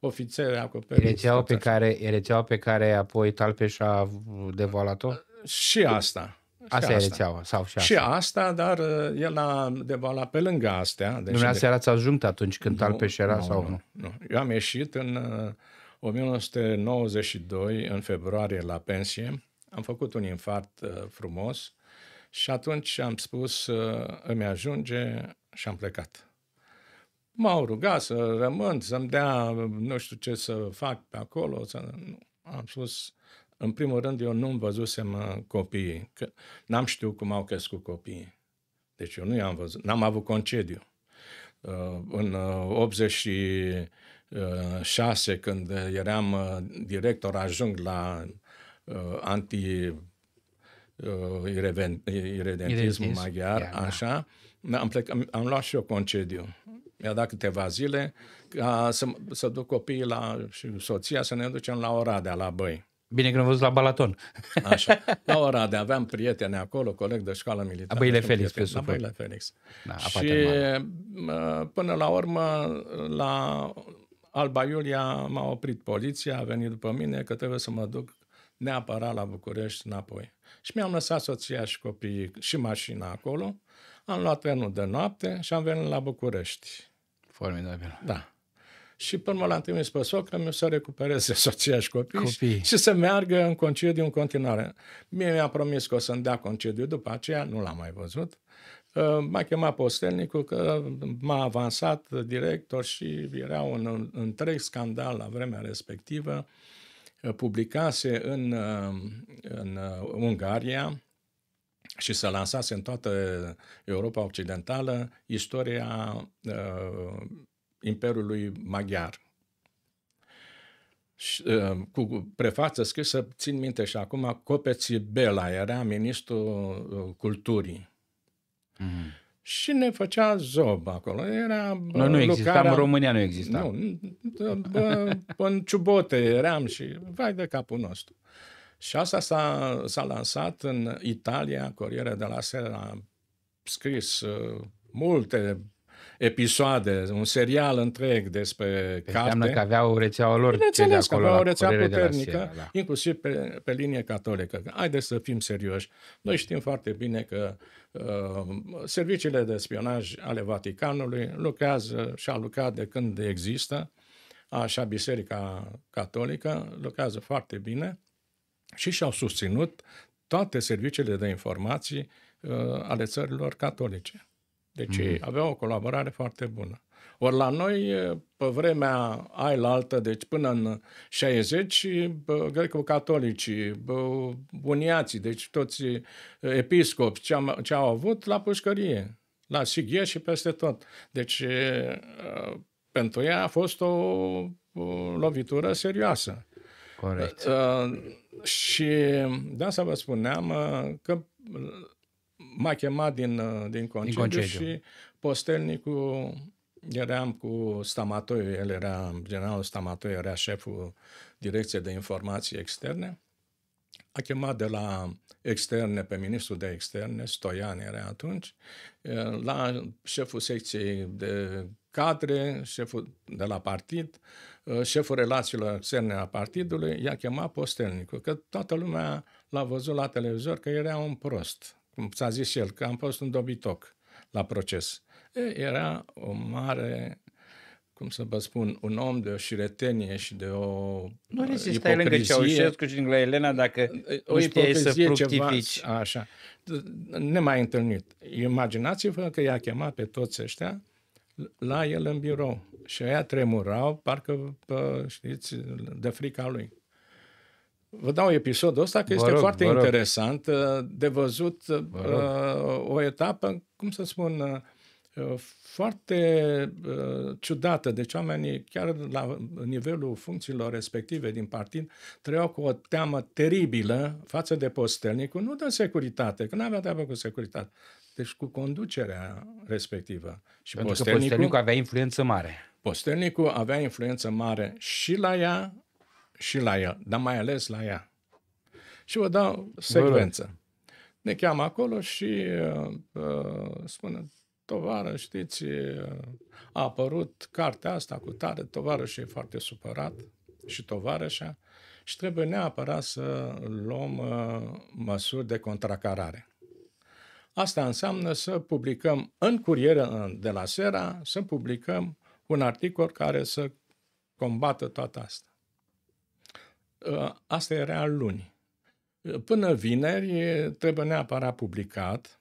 ofițeri acoperiți. E rețeaua pe, care, e rețeaua pe care apoi Talpeș a devoalat-o? Și asta. Asta asta uh, e rețeaua, sau și asta. Și asta, dar el a la pe lângă astea. Deci Dumneavoastră de... erați ajunct atunci când nu, Alpeș era nu, sau nu, nu? Nu, eu am ieșit în 1992, uh, în februarie, la pensie. Am făcut un infart uh, frumos și atunci am spus, îmi ajunge și am plecat. M-au rugat să rămân, să-mi dea nu știu ce să fac pe acolo. Să... Am spus, în primul rând, eu nu-mi văzusem uh, copiii, că n-am știut cum au crescut copiii. Deci eu nu i-am văzut, n-am avut concediu. Uh, în 86, uh, când eram director ajung la anti iredentism maghiar, yeah, da. așa, am, plecat, am luat și eu concediu. Mi-a dat câteva zile ca să, să duc copiii la, și soția să ne ducem la Oradea, la băi. Bine că am văzut la Balaton. Așa. La Oradea aveam prieteni acolo, coleg de școală militară. Băile Felix, pe supăr. Băile Felix. Da, și până la urmă, la Alba Iulia m-a oprit poliția, a venit după mine că trebuie să mă duc neapărat la București înapoi. Și mi-am lăsat soția și copiii și mașina acolo, am luat trenul de noapte și am venit la București. Formidabil. Da și până mă l-am trimis pe socră mi să recupereze soția și copii, copii. Și, și să meargă în concediu în continuare. Mie mi-a promis că o să-mi dea concediu după aceea, nu l-am mai văzut. Uh, m-a chemat postelnicul că m-a avansat director și era un întreg scandal la vremea respectivă. Uh, publicase în, uh, în Ungaria și se lansase în toată Europa Occidentală istoria Imperiului Maghiar. Și, ă, cu prefață scrisă, țin minte și acum, Copeții Bela era ministrul ă, culturii. Mm-hmm. Și ne făcea zob acolo. Era Noi nu ă, existam, lucrarea... în România nu exista. Nu, bă, în ciubote eram și vai de capul nostru. Și asta s-a, s-a lansat în Italia, Corriere de la Sera a scris multe episoade, un serial întreg despre deci carte. Înseamnă că aveau rețeaua lor Bineînțeles că aveau o rețea puternică, Siena, da. inclusiv pe, pe linie catolică. Haideți să fim serioși. Noi știm foarte bine că uh, serviciile de spionaj ale Vaticanului lucrează și a lucrat de când există, așa Biserica Catolică lucrează foarte bine și și-au susținut toate serviciile de informații uh, ale țărilor catolice. Deci mm. aveau o colaborare foarte bună. Ori la noi, pe vremea altă, deci până în 60, greco-catolicii, uniații, deci toți episcopi ce, am, ce au avut la pușcărie, la Sighie și peste tot. Deci pentru ea a fost o, lovitură serioasă. Corect. Uh, și de asta vă spuneam uh, că m-a chemat din, uh, din, concediu din concediu și postelnicul eram cu Stamatoiu, el era, generalul Stamatoiu era șeful Direcției de Informații Externe, a chemat de la externe pe ministrul de externe, Stoian era atunci, la șeful secției de cadre, șeful de la partid, șeful relațiilor externe a partidului, i-a chemat postelnicul, că toată lumea l-a văzut la televizor că era un prost cum ți-a zis și el, că am fost un dobitoc la proces. E, era o mare, cum să vă spun, un om de o șiretenie și de o Nu uh, rezi stai lângă Ceaușescu și lângă Elena dacă o nu să fructifici. Ceva, așa. Nemai întâlnit. Imaginați-vă că i-a chemat pe toți ăștia la el în birou. Și aia tremurau, parcă, pă, știți, de frica lui. Vă dau episodul ăsta, că vă este rog, foarte interesant uh, de văzut uh, vă uh, o etapă, cum să spun, foarte ciudată. Deci oamenii, chiar la nivelul funcțiilor respective din partid, trăiau cu o teamă teribilă față de postelnicul, nu de securitate, că nu avea treabă cu securitate, deci cu conducerea respectivă. Și Pentru postelnicul, că postelnicul avea influență mare. Postelnicul avea influență mare și la ea, și la el, dar mai ales la ea. Și vă dau secvență. ne cheamă acolo și uh, uh spune, tovară, știți, uh, a apărut cartea asta cu tare, tovară și e foarte supărat și tovarășa și trebuie neapărat să luăm uh, măsuri de contracarare. Asta înseamnă să publicăm în curieră de la Sera, să publicăm un articol care să combată toată asta. Ă, asta era luni. Până vineri trebuie neapărat publicat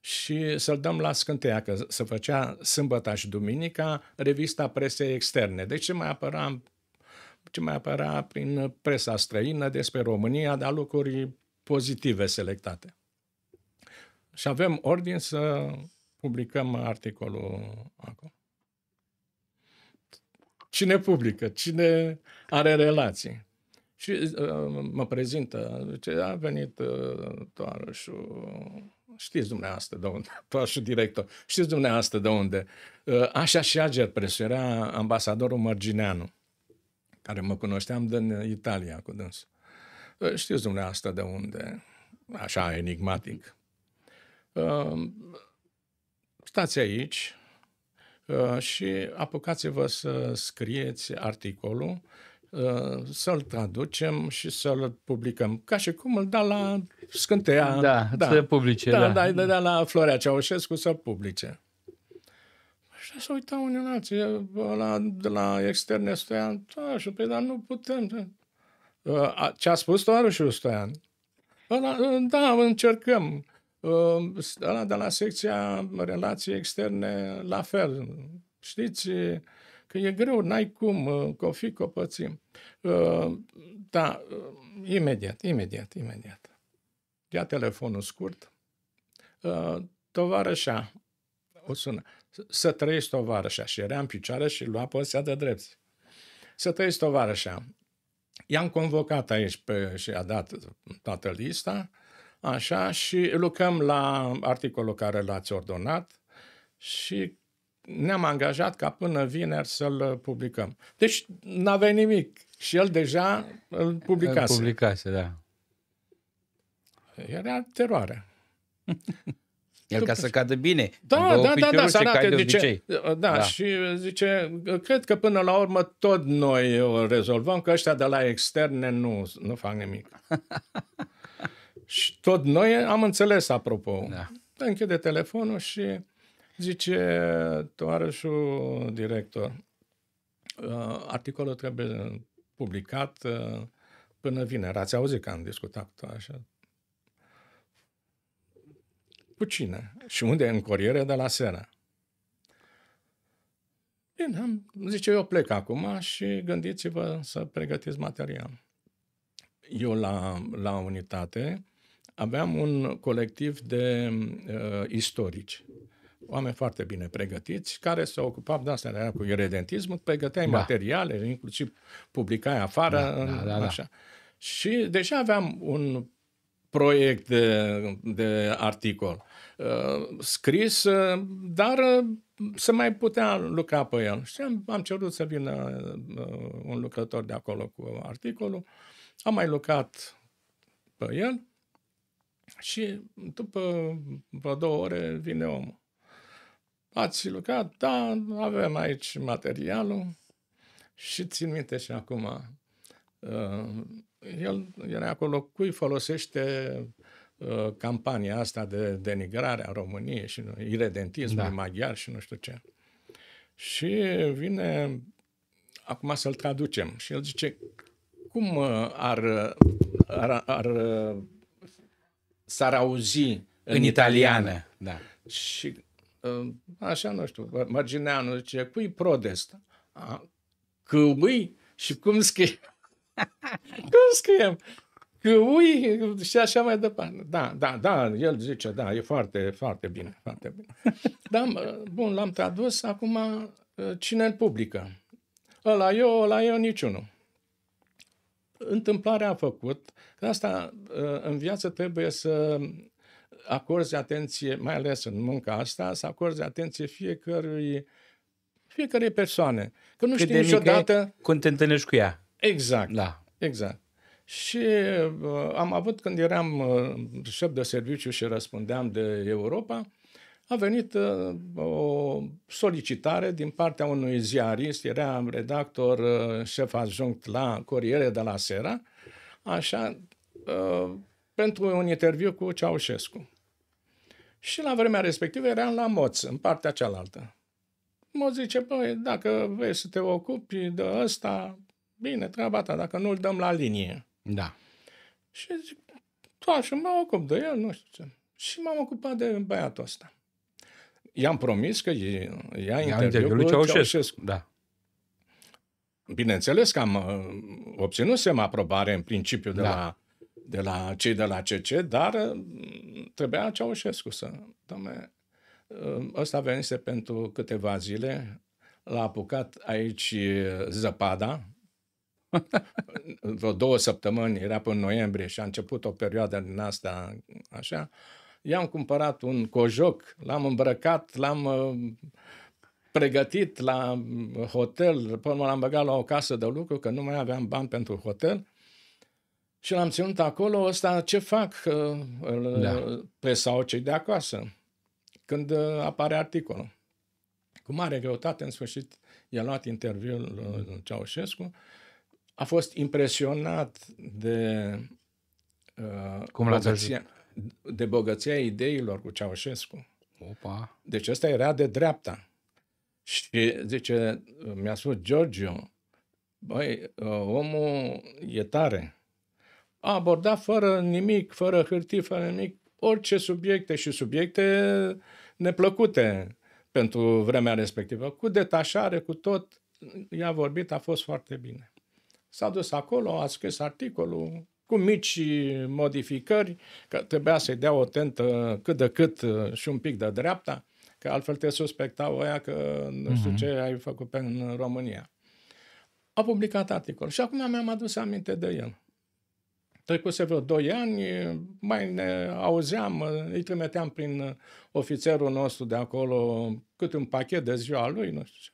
și să-l dăm la scânteia, că se făcea sâmbătă și duminica revista presei externe. Deci ce mai apăra, ce mai apăra prin presa străină despre România, dar lucruri pozitive selectate. Și avem ordin să publicăm articolul acolo. Cine publică? Cine are relații? Și uh, mă prezintă, zice, a venit uh, toarășul, uh, știți dumneavoastră de unde, toarășul director, știți dumneavoastră de unde. Uh, așa și Ager Presu, era ambasadorul Mărgineanu, care mă cunoșteam din Italia cu dânsul. Uh, știți dumneavoastră de unde, așa enigmatic. Uh, stați aici uh, și apucați-vă să scrieți articolul Uh, să-l traducem și să-l publicăm. Ca și cum îl da la scânteia. Da, da. să publice. Da, da, da, da la Florea Ceaușescu să publice. Păi și să uita unii în alții, la, de la externe Stoian, da, și pe dar nu putem. Da. Uh, ce a spus tovarășul Stoian? Ăla, uh, da, încercăm. Ăla de la secția relații externe, la fel. Știți, Că e greu, n-ai cum, uh, că o fi, că o pățim. Uh, da, uh, imediat, imediat, imediat. Ia telefonul scurt. Tovarășa, o sună, să trăiești tovarășa. Și era în picioare și lua poziția de drept. Să trăiești tovarășa. I-am convocat aici pe, și a dat toată lista, așa, și lucrăm la articolul care l-ați ordonat și ne-am angajat ca până vineri să-l publicăm. Deci n-avea nimic și el deja îl publicase. Îl publicase, da. Era teroarea. El ca să cadă bine. Da, da, da, da, să arate, de zice, da, da, și zice, cred că până la urmă tot noi o rezolvăm, că ăștia de la externe nu, nu fac nimic. și tot noi am înțeles, apropo. Da. Închide telefonul și Zice tovarășul director, uh, articolul trebuie publicat uh, până vineri. Ați auzit că am discutat așa. Cu cine? Și unde? În coriere de la seara. Bine, am, zice, eu plec acum și gândiți-vă să pregătiți material. Eu la, la unitate aveam un colectiv de uh, istorici oameni foarte bine pregătiți, care se ocupau de asta, era cu iredentismul, pregăteai da. materiale, inclusiv publicai afară, da, da, da, da, așa. Da. Și deja aveam un proiect de, de articol uh, scris, uh, dar uh, se mai putea lucra pe el. Și am, am cerut să vină uh, un lucrător de acolo cu articolul. Am mai lucrat pe el și după vreo două ore vine omul ați lucrat, da, avem aici materialul și țin minte și acum, uh, el era acolo, cui folosește uh, campania asta de denigrare a României și iredentismul da. maghiar și nu știu ce. Și vine acum să-l traducem și el zice cum uh, ar, ar, ar s-ar auzi în, în italiană. italiană. Da. Și așa, nu știu, Margineanu zice, cui prodest? Căui? Și cum scrie? cum scriem? Că ui și așa mai departe. Da, da, da, el zice, da, e foarte, foarte bine, foarte bine. Da, bun, l-am tradus, acum ă, cine îl publică? Ăla eu, ăla eu, niciunul. Întâmplarea a făcut, că asta ă, în viață trebuie să acorzi atenție, mai ales în munca asta, să acorzi atenție fiecărui, fiecare persoane. Că nu Cât știi niciodată... Când te întâlnești cu ea. Exact. Da. Exact. Și uh, am avut, când eram uh, șef de serviciu și răspundeam de Europa, a venit uh, o solicitare din partea unui ziarist, era redactor uh, șef adjunct la Corriere de la Sera, așa, uh, pentru un interviu cu Ceaușescu. Și la vremea respectivă eram la Moț, în partea cealaltă. Moț zice, păi, dacă vrei să te ocupi de ăsta, bine, treaba ta, dacă nu-l dăm la linie. Da. Și zic, așa, mă ocup de el, nu știu ce. Și m-am ocupat de băiatul ăsta. I-am promis că ia, ia interviu cu Ceaușescu. Ceaușescu. Da. Bineînțeles că am uh, obținut semn aprobare în principiu de da. la de la cei de la CC, dar uh, trebuia Ceaușescu să... Doamne, uh, ăsta venise pentru câteva zile, l-a apucat aici uh, zăpada, vreo două săptămâni, era până noiembrie și a început o perioadă din asta, așa, i-am cumpărat un cojoc, l-am îmbrăcat, l-am pregătit la hotel, până l-am băgat la o casă de lucru, că nu mai aveam bani pentru hotel și l-am ținut acolo, ăsta ce fac? Îl da. presau cei de acasă. Când uh, apare articolul. Cu mare greutate, în sfârșit, i-a luat interviul lui uh, Ceaușescu. A fost impresionat de uh, Cum bogăția, de bogăția ideilor cu Ceaușescu. Opa. Deci ăsta era de dreapta. Și zice, mi-a spus Giorgio, băi, uh, omul e tare a abordat fără nimic, fără hârtie, fără nimic, orice subiecte și subiecte neplăcute pentru vremea respectivă. Cu detașare, cu tot, i a vorbit, a fost foarte bine. S-a dus acolo, a scris articolul, cu mici modificări, că trebuia să-i dea o tentă cât de cât și un pic de dreapta, că altfel te suspectau ăia că nu știu mhm. ce ai făcut pe în România. A publicat articol și acum mi-am adus aminte de el. Trecuse vreo doi ani, mai ne auzeam, îi trimiteam prin ofițerul nostru de acolo cât un pachet de ziua lui, nu știu ce.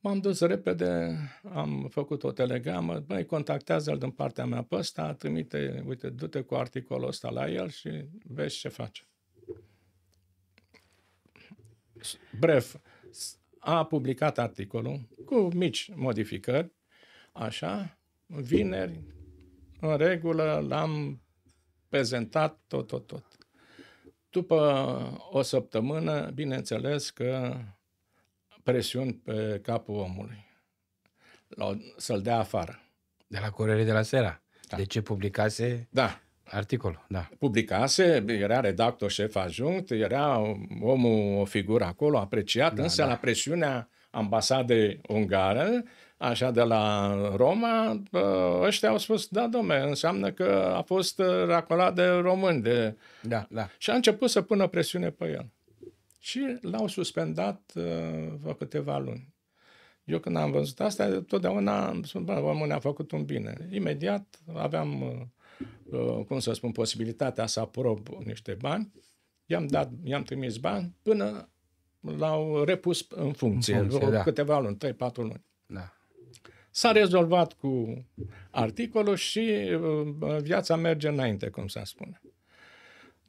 M-am dus repede, am făcut o telegramă, băi, contactează-l din partea mea pe ăsta, trimite, uite, du-te cu articolul ăsta la el și vezi ce face. Bref, a publicat articolul cu mici modificări, așa, vineri, în regulă, l-am prezentat tot, tot, tot. După o săptămână, bineînțeles că presiuni pe capul omului. La, să-l dea afară. De la Corele de la Sera. Da. De ce publicase da. articolul. Da. Publicase, era redactor șef ajunct, era omul, o figură acolo, apreciat, da, însă da. la presiunea ambasadei ungară, așa de la Roma, ăștia au spus, da, domne, înseamnă că a fost uh, racolat de români. De... Da, da. Și a început să pună presiune pe el. Și l-au suspendat uh, vă câteva luni. Eu când am văzut asta, totdeauna am spus, bă, ne a făcut un bine. Imediat aveam, uh, cum să spun, posibilitatea să aprob niște bani. I-am, dat, i-am trimis bani până l-au repus în funcție, în funcție da. câteva luni, 3-4 luni. Da. S-a rezolvat cu articolul și uh, uh, viața merge înainte, cum se spune.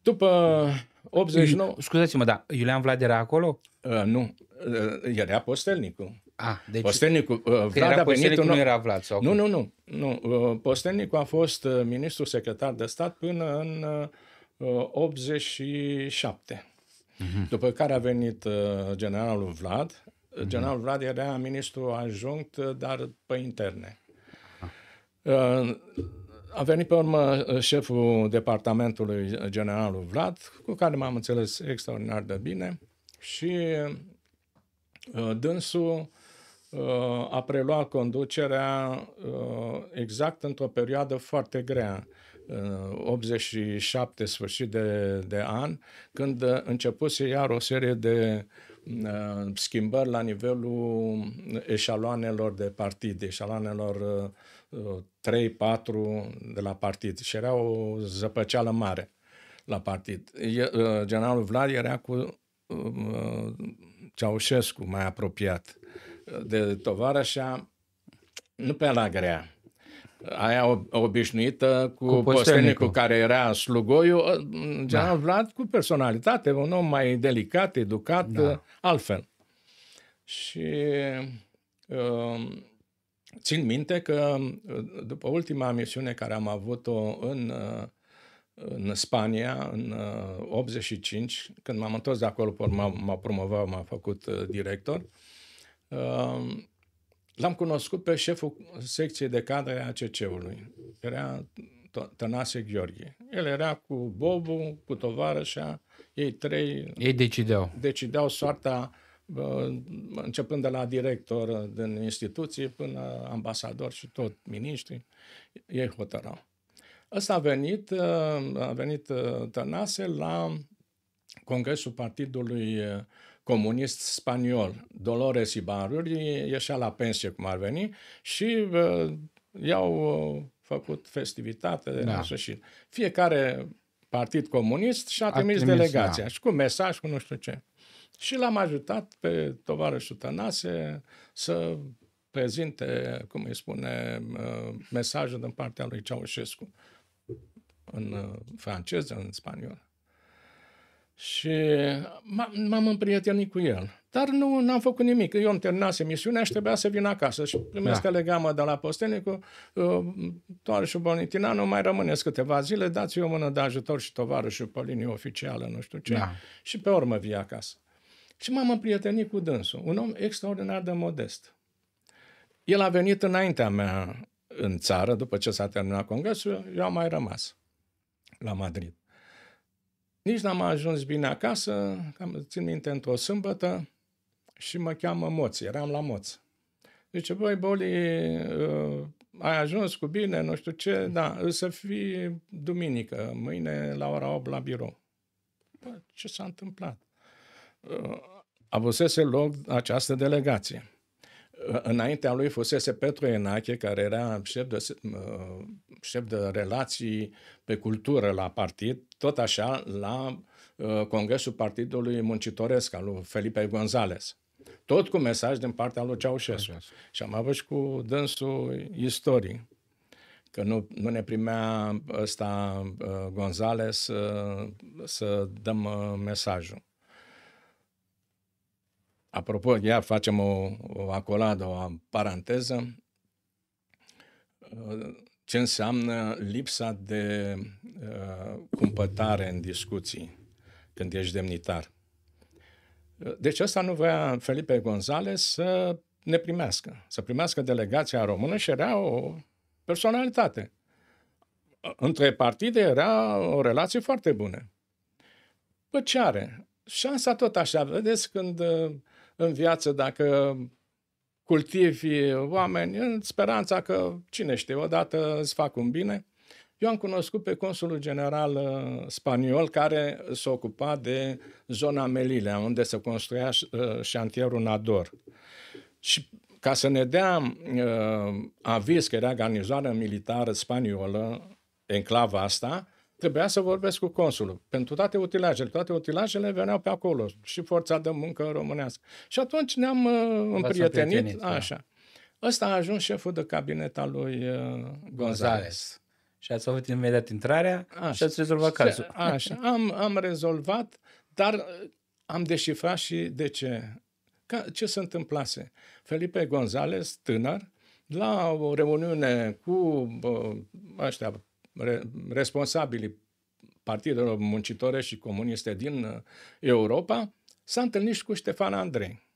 După 89... Scuzați-mă, dar Iulian Vlad era acolo? Uh, nu, uh, era postelnicul. Ah, deci postelnicul, uh, Vlad era a venit un... nu era Vlad? Sau nu, nu, nu, nu. Uh, postelnicul a fost ministru secretar de stat până în uh, 87. Uh-huh. Mhm. După care a venit uh, generalul Vlad, Mhm. General Vlad era ministru adjunct, uh, dar pe interne. Ah. Uh, a venit pe urmă uh, șeful departamentului generalul Vlad, cu care m-am înțeles extraordinar de bine și dânsul a preluat conducerea exact într-o perioadă foarte grea. 87 sfârșit de, de an, când începuse iar o serie de uh, Uh, schimbări la nivelul eșaloanelor de partid, eșaloanelor 3-4 uh, uh, de la partid și era o zăpăceală mare la partid. Generalul Vlad era cu Ceaușescu mai apropiat de tovarășa, nu pe la grea, aia obișnuită cu, cu postenicul care era slugoiu, da. a Vlad cu personalitate, un om mai delicat, educat, da. altfel. Și um, țin minte că uh, după ultima misiune care am avut-o în, uh, în Spania, în 85, uh, când m-am întors de acolo, m-a promovat, m-a făcut director, um, L-am cunoscut pe șeful secției de cadre a ACC-ului. Era Tănase Gheorghe. El era cu Bobu, cu tovarășa, ei trei... Ei decideau. Decideau soarta începând de la director din instituție până ambasador și tot miniștri, ei hotărau. Ăsta a venit, ă, a venit ă, Tănase la congresul partidului ă, comunist spaniol, Dolores Ibaruri, ieșea la pensie cum ar veni și uh, i-au uh, făcut festivitate, da. așa și fiecare partid comunist și-a trimis, trimis delegația da. și cu mesaj, cu nu știu ce. Și l-am ajutat pe tovarășul Tănase să prezinte, cum îi spune, uh, mesajul din partea lui Ceaușescu în uh, franceză, în spaniolă. Și m-am împrietenit cu el. Dar nu n-am făcut nimic. Eu îmi terminase misiunea și trebuia să vin acasă. Și primesc da. legamă de la uh, și bonitina, nu mai rămâneți câteva zile, dați-i o mână de ajutor și tovarășul pe linie oficială, nu știu ce. Da. Și pe urmă vii acasă. Și m-am împrietenit cu dânsul. Un om extraordinar de modest. El a venit înaintea mea în țară, după ce s-a terminat congresul, eu am mai rămas la Madrid. Nici n-am ajuns bine acasă, am, țin minte, într-o sâmbătă și mă cheamă Moț, eram la Moț. Zice, băi, Boli, uh, ai ajuns cu bine, nu știu ce, da, să fii duminică, mâine la ora 8 la birou. Bă, ce s-a întâmplat? Uh, avusese loc această delegație. Înaintea lui fusese Petru Enache, care era șef de, uh, șef de relații pe cultură la partid, tot așa la uh, Congresul Partidului Muncitoresc al lui Felipe González. Tot cu mesaj din partea lui Ceaușescu. Așa. Și am avut și cu dânsul istorii. Că nu, nu ne primea ăsta uh, Gonzales să, să dăm mesajul. Apropo, ia facem o, o acoladă, o paranteză. Ce înseamnă lipsa de uh, cumpătare în discuții când ești demnitar? Deci ăsta nu voia Felipe González să ne primească, să primească delegația română și era o personalitate. Între partide era o relație foarte bună. Păi ce are? Șansa tot așa. Vedeți, când uh, în viață dacă cultivi oameni în speranța că, cine știe, odată îți fac un bine. Eu am cunoscut pe consulul general uh, spaniol care s-a ocupat de zona Melilea, unde se construia uh, șantierul Nador. Și ca să ne dea uh, aviz că era garnizoară militară spaniolă, enclava asta, Trebuia să vorbesc cu consulul. Pentru toate utilajele, toate utilajele veneau pe acolo și forța de muncă românească. Și atunci ne-am uh, împrietenit, da. așa. Ăsta a ajuns șeful de cabinet al lui uh, Gonzales. Și ați avut imediat intrarea așa. și ați rezolvat cazul. Așa, am, am rezolvat, dar uh, am deșifrat și de ce. Ca, ce se întâmplase? Felipe Gonzales, tânăr, la o reuniune cu uh, ăștia, responsabilii partidelor muncitore și comuniste din uh, Europa, s-a întâlnit și cu Ștefan Andrei.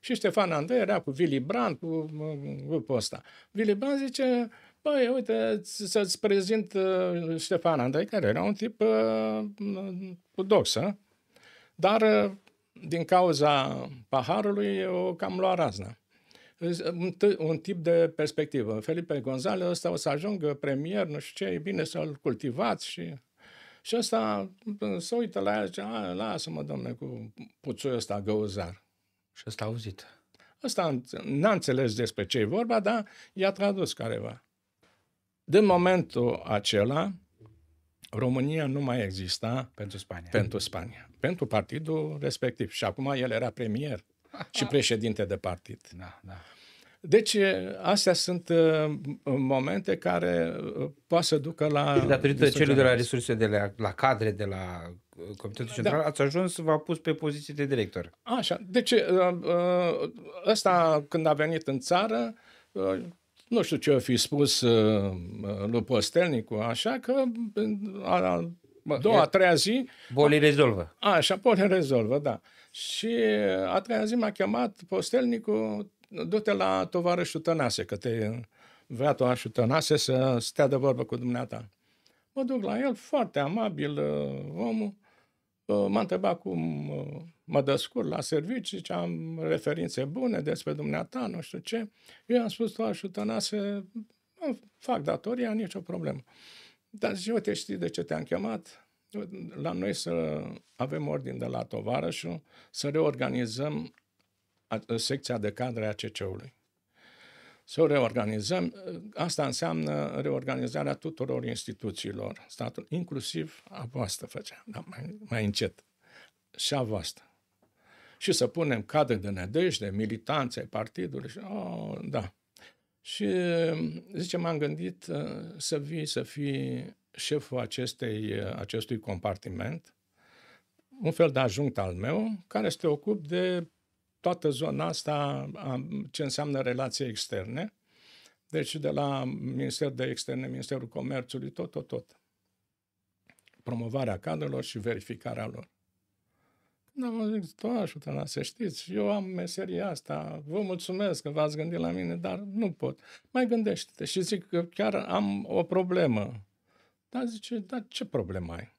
Și Ștefan Andrei era cu Willy Brandt, cu uh, grupul ăsta. Willy Brandt zice, băi, uite, să-ți prezint uh, Ștefan Andrei, care era un tip uh, cu doxă, dar uh, din cauza paharului o cam lua razna un tip de perspectivă. Felipe Gonzalez ăsta o să ajungă premier, nu știu ce, e bine să-l cultivați și... Și ăsta se uită la el și zice, lasă-mă, domne, cu puțul ăsta găuzar. Și ăsta a auzit. Ăsta n-a înțeles despre ce e vorba, dar i-a tradus careva. Din momentul acela, România nu mai exista pentru Spania. Pentru Spania. Pentru partidul respectiv. Și acum el era premier și președinte de partid. Da, da. Deci, astea sunt uh, momente care uh, poate să ducă la... Deci, datorită celor de la resurse, de la, la cadre, de la uh, Comitetul da. Central, da. ați ajuns, v-a pus pe poziție de director. Așa. Deci, uh, ăsta, când a venit în țară, nu știu ce a fi spus lui Postelnicu, așa că a doua, a treia zi... Boli rezolvă. Așa, boli rezolvă, da. Și a treia zi m-a chemat postelnicul du-te la tovarășul Tănase, că te vrea tovarășul Tănase să stea de vorbă cu dumneata. Mă duc la el, foarte amabil uh, omul, uh, m-a întrebat cum uh, mă descurc la servicii, ce am referințe bune despre dumneata, nu știu ce. Eu am spus tovarășul Tănase, fac datoria, nicio problemă. Dar zice, uite, știi de ce te-am chemat? La noi să avem ordin de la tovarășul, să reorganizăm secția de cadre a CC-ului. Să o reorganizăm, asta înseamnă reorganizarea tuturor instituțiilor, statul, inclusiv a voastră făcea, dar mai, mai încet, și a voastră. Și să punem cadre de nedejde, militanți ai partidului, și, oh, da. Și, zice, m-am gândit uh, să vii, să fii șeful acestei, uh, acestui compartiment, un fel de ajunct al meu, care se te ocup de toată zona asta a, ce înseamnă relații externe. Deci de la Ministerul de Externe, Ministerul Comerțului, tot, tot, tot. Promovarea cadrelor și verificarea lor. Când am zis, la să știți, eu am meseria asta, vă mulțumesc că v-ați gândit la mine, dar nu pot. Mai gândește-te și zic că chiar am o problemă. Da, zice, dar ce problemă ai?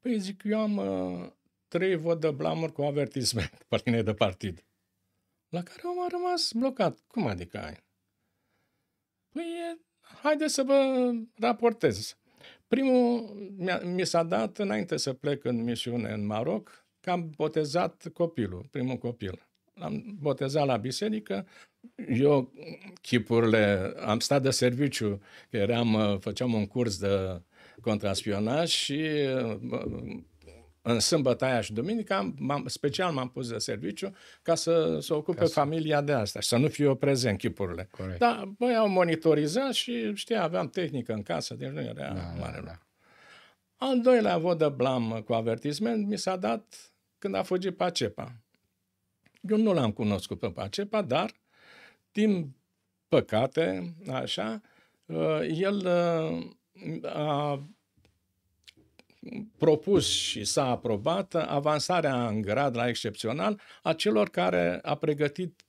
Păi zic, eu am uh, trei văd de blamuri cu avertisment pe linie de partid. La care am rămas blocat. Cum adică ai? Păi, haideți să vă raportez. Primul mi s-a dat înainte să plec în misiune în Maroc, că am botezat copilul, primul copil. L-am botezat la biserică, eu chipurile, am stat de serviciu, eram, făceam un curs de contraspionaj și în sâmbătă aia și duminica, m-am, special m-am pus de serviciu ca să se ocupe să... familia de asta și să nu fiu eu prezent chipurile. Corect. Dar băi au monitorizat și știa, aveam tehnică în casă, deci nu era da, da mare da, da. Al doilea vod de blam cu avertisment mi s-a dat când a fugit Pacepa. Eu nu l-am cunoscut pe Pacepa, dar din păcate, așa, uh, el uh, a propus și s-a aprobat avansarea în grad la excepțional a celor care a pregătit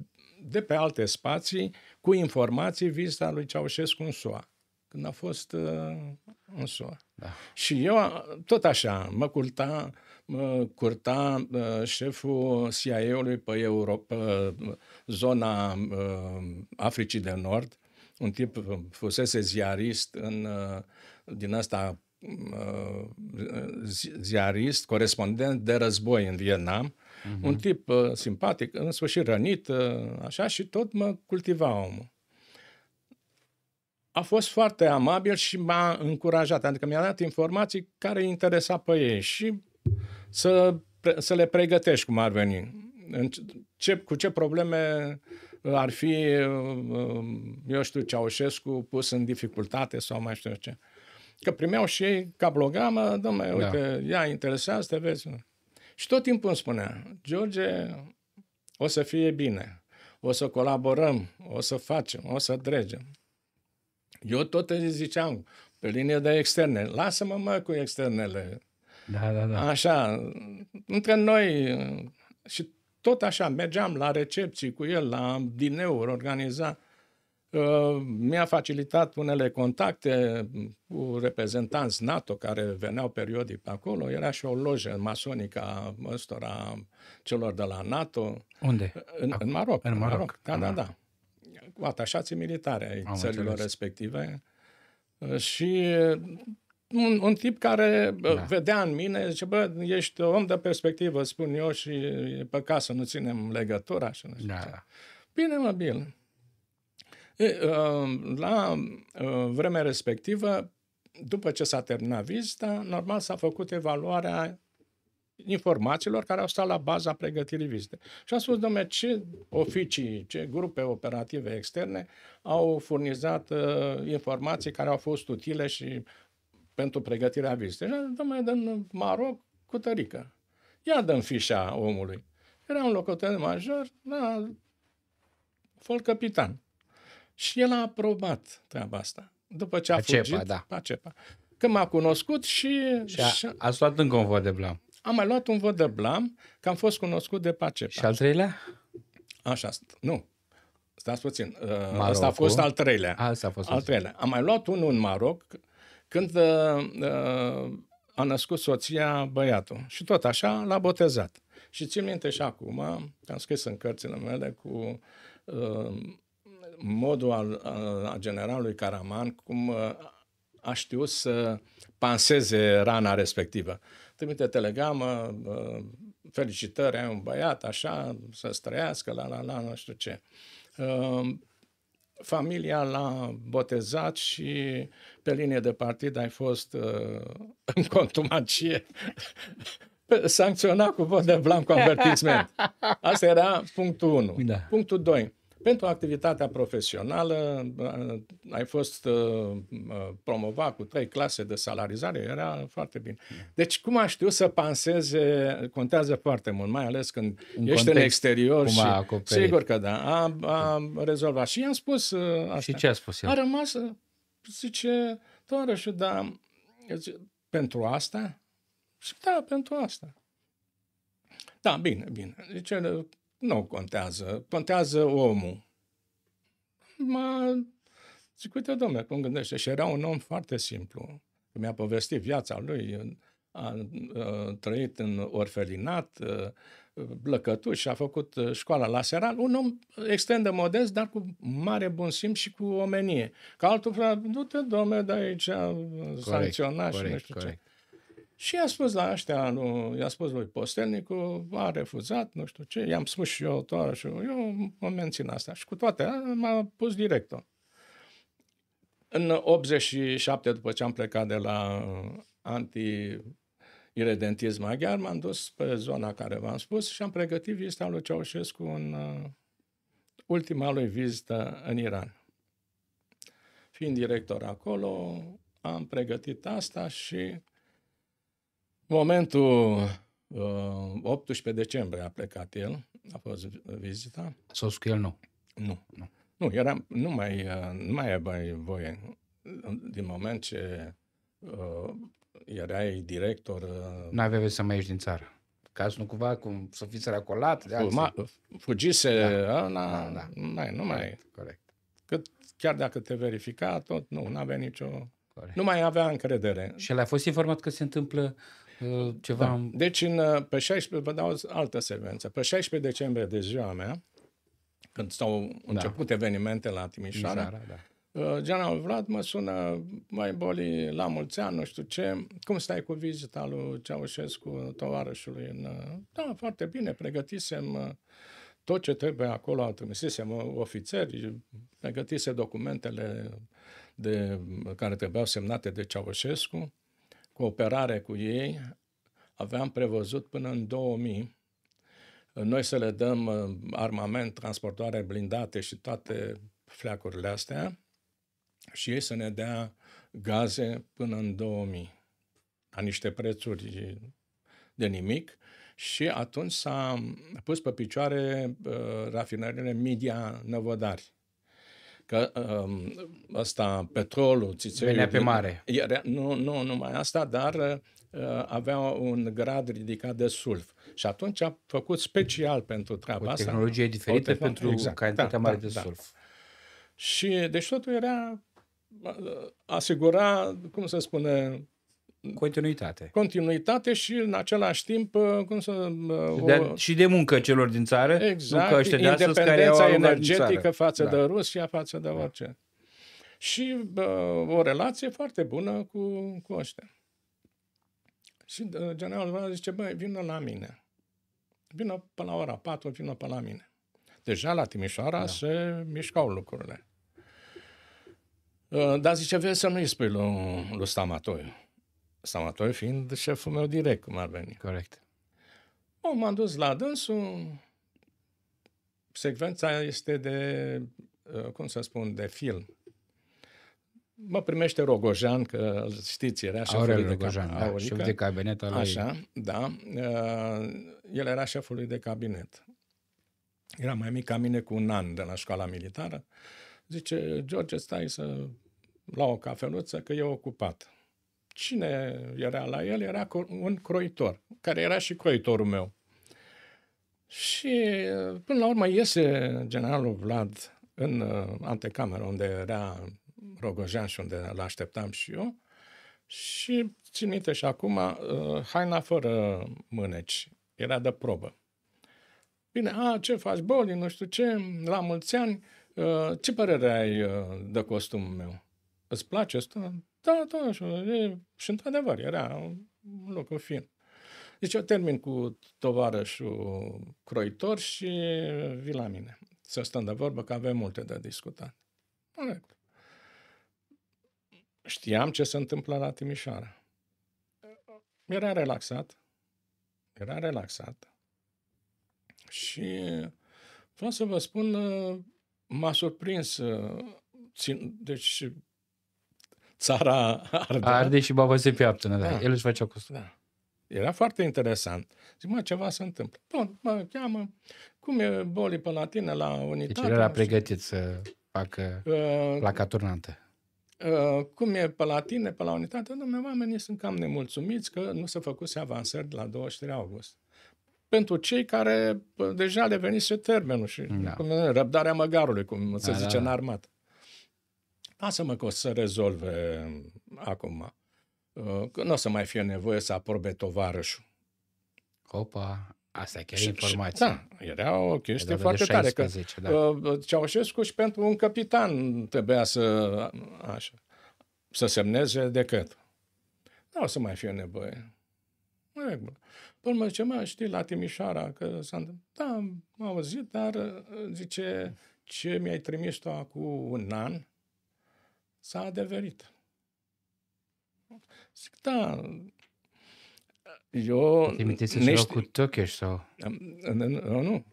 de pe alte spații cu informații vizita lui Ceaușescu în SUA, când a fost uh, în SUA. Da. Și eu tot așa, mă curta, mă curta uh, șeful CIA-ului pe, Europa, uh, zona uh, Africii de Nord, un tip uh, fusese ziarist în, uh, din asta ziarist, corespondent de război în Vietnam, uh-huh. un tip uh, simpatic, în sfârșit rănit, uh, așa, și tot mă cultiva omul. A fost foarte amabil și m-a încurajat, adică mi-a dat informații care îi interesa pe ei și să, să le pregătești cum ar veni. În ce, cu ce probleme ar fi, uh, uh, eu știu, Ceaușescu pus în dificultate sau mai știu ce. Uh, Că primeau și ei cablogama, domnule, da. uite, ia, interesează, te vezi. Și tot timpul îmi spunea, George, o să fie bine, o să colaborăm, o să facem, o să dregem. Eu tot îi ziceam, pe linie de externe, lasă-mă mă cu externele. Da, da, da. Așa, între noi și tot așa, mergeam la recepții cu el, la dineuri, organiza. Uh, mi-a facilitat unele contacte cu reprezentanți NATO care veneau periodic pe acolo. Era și o lojă masonică a ăstora celor de la NATO. Unde? În, în Maroc. În Maroc. Maroc. Da, da, ah. da. Cu atașații militare ai Am țărilor înțeles. respective. Uh, și un, un tip care uh, da. vedea în mine, zice, bă, ești om de perspectivă, spun eu, și e păcat să nu ținem legătura. Și nu știu da. Bine, mă, bine. E, uh, la uh, vremea respectivă, după ce s-a terminat vizita, normal s-a făcut evaluarea informațiilor care au stat la baza pregătirii vizite. Și am spus, domnule, ce oficii, ce grupe operative externe au furnizat uh, informații care au fost utile și pentru pregătirea vizitei. Și am domnule, dăm Maroc cu tărică. Ia dăm fișa omului. Era un locotenent major, da, fol capitan. Și el a aprobat treaba asta. După ce a Acepa, fugit, da. Acepa. Când m-a cunoscut și... Și a, și... a luat încă un vot de blam. Am mai luat un vot de blam, că am fost cunoscut de Pacepa. Și al treilea? Așa, nu. Stați puțin. Uh, Marocul. Asta ah, a fost al treilea. Asta a fost al treilea. Am mai luat unul în Maroc, când uh, uh, a născut soția băiatul. Și tot așa l-a botezat. Și țin minte și acum, am scris în cărțile mele cu uh, modul al, al generalului Caraman, cum uh, a știut să panseze rana respectivă. Trimite telegramă, uh, felicitări, ai un băiat, așa, să străiască, la la la, nu știu ce. Uh, familia l-a botezat și pe linie de partid ai fost în contumacie sancționat cu vot de blanc convertisment. Asta era punctul 1. Da. Punctul 2 pentru activitatea profesională ai fost uh, uh, promovat cu trei clase de salarizare, era foarte bine. Deci cum a știut să panseze, contează foarte mult, mai ales când în ești în exterior și sigur că da, a, a rezolvat. Și i-am spus uh, asta. Și ce a spus el? A rămas, zice, toarășu, dar pentru asta? Și da, pentru asta. Da, bine, bine. Zice, nu contează. Contează omul. Mă... Zic, uite, domnule, cum gândește. Și era un om foarte simplu. Mi-a povestit viața lui, a, a, a trăit în orfelinat, a, blăcătuș și a făcut școala la Seral, un om extrem de modest, dar cu mare bun simț și cu omenie. Ca altul, frate, du-te, domne, de aici, corect, sancționat corect, și nu știu corect. ce. Și i-a spus la ăștia, nu, i-a spus lui Postelnicu, a refuzat, nu știu ce, i-am spus și eu, toară, și eu mă mențin asta. Și cu toate, m-a pus director. În 87, după ce am plecat de la uh, anti iredentism maghiar, m-am dus pe zona care v-am spus și am pregătit vizita lui Ceaușescu în uh, ultima lui vizită în Iran. Fiind director acolo, am pregătit asta și Momentul uh, 18 decembrie a plecat el, a fost vizita. S-a cu el, nu? Nu. Nu, nu era, nu mai, uh, nu mai aveai voie. Din moment ce uh, erai director... Uh, nu aveai să mai ieși din țară. Ca să nu cumva cum să fiți săracolat de alții. Ma, fugise, da. Ăla, uh, da, da. Mai, nu mai... Corect, corect. Cât, chiar dacă te verifica, tot nu, nu avea nicio... Corect. Nu mai avea încredere. Și el a fost informat că se întâmplă uh, Uh, Ceva... Da. Deci în, uh, pe 16, vă dau altă secvență, pe 16 decembrie de ziua mea, când s-au început da. evenimente la Timișoara, Timișoara da. Uh, General Vlad mă sună, mai boli la mulți ani, nu știu ce, cum stai cu vizita lui Ceaușescu, tovarășului? În... Da, foarte bine, pregătisem tot ce trebuie acolo, trimisisem ofițeri, pregătise documentele de, care trebuiau semnate de Ceaușescu cooperare cu ei, aveam prevăzut până în 2000 noi să le dăm uh, armament, transportoare blindate și toate fleacurile astea și ei să ne dea gaze până în 2000 la niște prețuri de nimic și atunci s-a pus pe picioare uh, rafinările Media Năvodari că um, ăsta, petrolul, țițeiul... Venea pe mare. Era, nu, nu numai asta, dar uh, avea un grad ridicat de sulf. Și atunci a făcut special pentru treaba asta. O tehnologie asta, diferită o pentru exact, da, cantitatea da, mare da, de da. sulf. Și deci totul era uh, asigura, cum să spune, Continuitate. Continuitate și în același timp, uh, cum să... Uh, de, o... Și de muncă celor din țară. Exact. Nu că de care au energetică da. față da. de Rusia, față de da. orice. Și uh, o relație foarte bună cu, cu ăștia. Și uh, generalul meu zice, băi, vină la mine. Vină până la ora 4, vină până la mine. Deja la Timișoara da. se mișcau lucrurile. Uh, dar zice, vezi să nu-i spui lui, lui Stamatoiu Samator fiind șeful meu direct, cum ar veni. Corect. O, m-am dus la dânsul, secvența este de, uh, cum să spun, de film. Mă primește Rogojan, că știți, era șeful Aurel de Rogojan, cam, da, șef de cabinet al Așa, da. Uh, el era șeful de cabinet. Era mai mic ca mine cu un an de la școala militară. Zice, George, stai să la o cafeluță, că e ocupat. Cine era la el? Era un croitor, care era și croitorul meu. Și până la urmă iese generalul Vlad în uh, antecameră unde era Rogojan și unde l-așteptam și eu și minte și acum uh, haina fără mâneci. Era de probă. Bine, a, ce faci, boli, nu știu ce, la mulți ani, uh, ce părere ai de costumul meu? Îți place asta? Da, da, așa, e, și într-adevăr, era un lucru fin. Deci eu termin cu tovarășul croitor și vii la mine. Să stăm de vorbă că avem multe de discutat. Știam ce se întâmplă la Timișoara. Era relaxat. Era relaxat. Și vreau să vă spun, m-a surprins. Țin, deci țara arde. Arde și baba se piaptă, da. da. El își face costum. Da. Era foarte interesant. Zic, mă, ceva se întâmplă. Bun, mă cheamă, cum e boli pe la tine, la unitate? Deci el era pregătit să facă uh, placa turnantă. Uh, cum e pe la tine, pe la unitate? Nu, oamenii sunt cam nemulțumiți că nu se făcuse avansări la 23 august. Pentru cei care uh, deja le venise termenul și da. cum, răbdarea măgarului, cum se da, zice da, da. în armată lasă-mă că o să rezolve um, acum. Uh, că nu o să mai fie nevoie să aprobe tovarășul. Opa, asta e chiar și, informație. Da, era o chestie foarte 16, tare. Că, da. Uh, uh, Ceaușescu și pentru un capitan trebuia să, așa, să semneze decât. Nu o să mai fie nevoie. Regulă. Până mă zice, mă, știi, la Timișoara, că s-a întâmplat. Da, am auzit, dar zice, ce mi-ai trimis tu acum un an, s-a adeverit. Zic, da, eu... Trimiteți nești... Știu... cu Tokyo sau... Nu, nu, nu.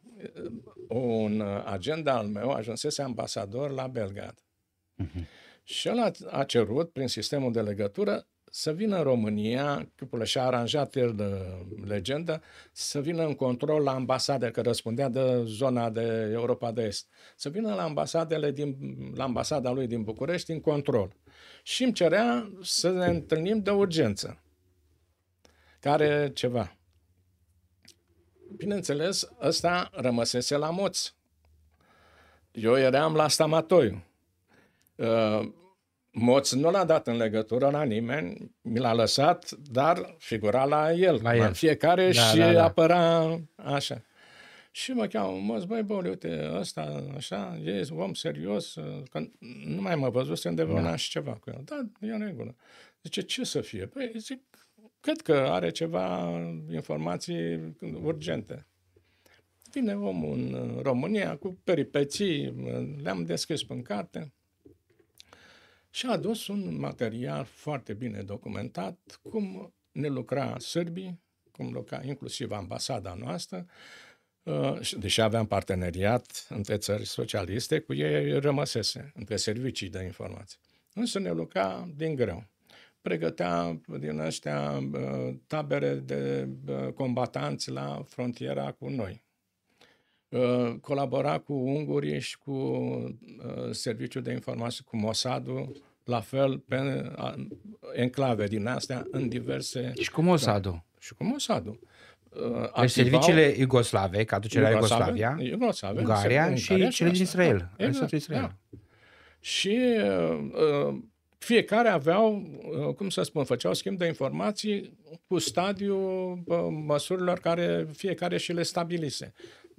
Un agent al meu ajunsese ambasador la Belgrad. Uh-huh. Și el a, a cerut, prin sistemul de legătură, să vină în România, chipul și-a aranjat el de legendă, să vină în control la ambasade, că răspundea de zona de Europa de Est, să vină la, ambasadele din, la ambasada lui din București în control. Și îmi cerea să ne întâlnim de urgență. Care ceva. Bineînțeles, ăsta rămăsese la moți. Eu eram la Stamatoiu. Uh, Moț nu l-a dat în legătură la nimeni, mi l-a lăsat, dar figura la el, la, el. la fiecare da, și da, da. apăra așa. Și mă cheamă Moț, băi, bă, uite, ăsta, așa, e om serios, că nu mai mă văzusem de vreun da. și ceva cu el. Da, e în regulă. Zice, ce să fie? Păi zic, cred că are ceva informații urgente. Vine omul în România cu peripeții, le-am deschis în carte, și a adus un material foarte bine documentat cum ne lucra sârbii, cum lucra inclusiv ambasada noastră, uh, deși aveam parteneriat între țări socialiste, cu ei rămăsese între servicii de informații. Însă ne lucra din greu. Pregătea din ăștia uh, tabere de uh, combatanți la frontiera cu noi, Uh, colabora cu ungurii și cu uh, serviciul de informații, cu Mossadul, la fel pe uh, enclave din astea în diverse... Și cu Mossadul. Da, și cu Mossadul. Deci serviciile Iugoslave, ca aducerea era Iugoslavia, Iugoslavia Ungaria, Ungaria și cele din Israel. Da, exact, Israel. Da. Și uh, fiecare aveau, uh, cum să spun, făceau schimb de informații cu stadiul uh, măsurilor care fiecare și le stabilise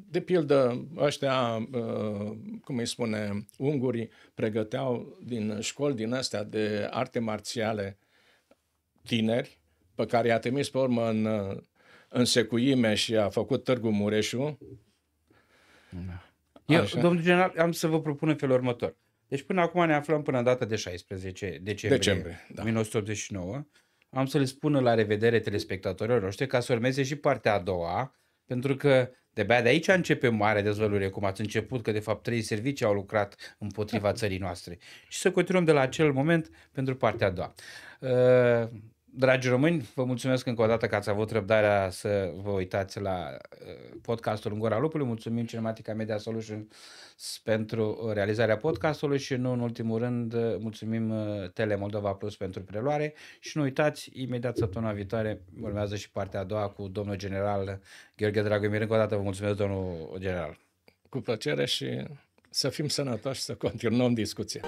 de pildă, ăștia, uh, cum îi spune, ungurii pregăteau din școli din astea de arte marțiale tineri, pe care i-a trimis pe urmă în, uh, în secuime și a făcut Târgu Mureșu. Da. Eu, Așa. domnul general, am să vă propun în felul următor. Deci până acum ne aflăm până în data de 16 decembrie, decembrie da. 1989. Am să le spun la revedere telespectatorilor noștri ca să urmeze și partea a doua, pentru că de-abia de aici începe mare dezvăluire, cum ați început, că de fapt trei servicii au lucrat împotriva da. țării noastre. Și să continuăm de la acel moment pentru partea a doua. Uh, Dragi români, vă mulțumesc încă o dată că ați avut răbdarea să vă uitați la uh, podcastul în Gura Lupului. Mulțumim Cinematica Media Solution pentru realizarea podcastului și nu în ultimul rând mulțumim uh, Tele Moldova Plus pentru preluare și nu uitați, imediat săptămâna viitoare urmează și partea a doua cu domnul general Gheorghe Dragomir. Încă o dată vă mulțumesc, domnul general. Cu plăcere și să fim sănătoși să continuăm discuția.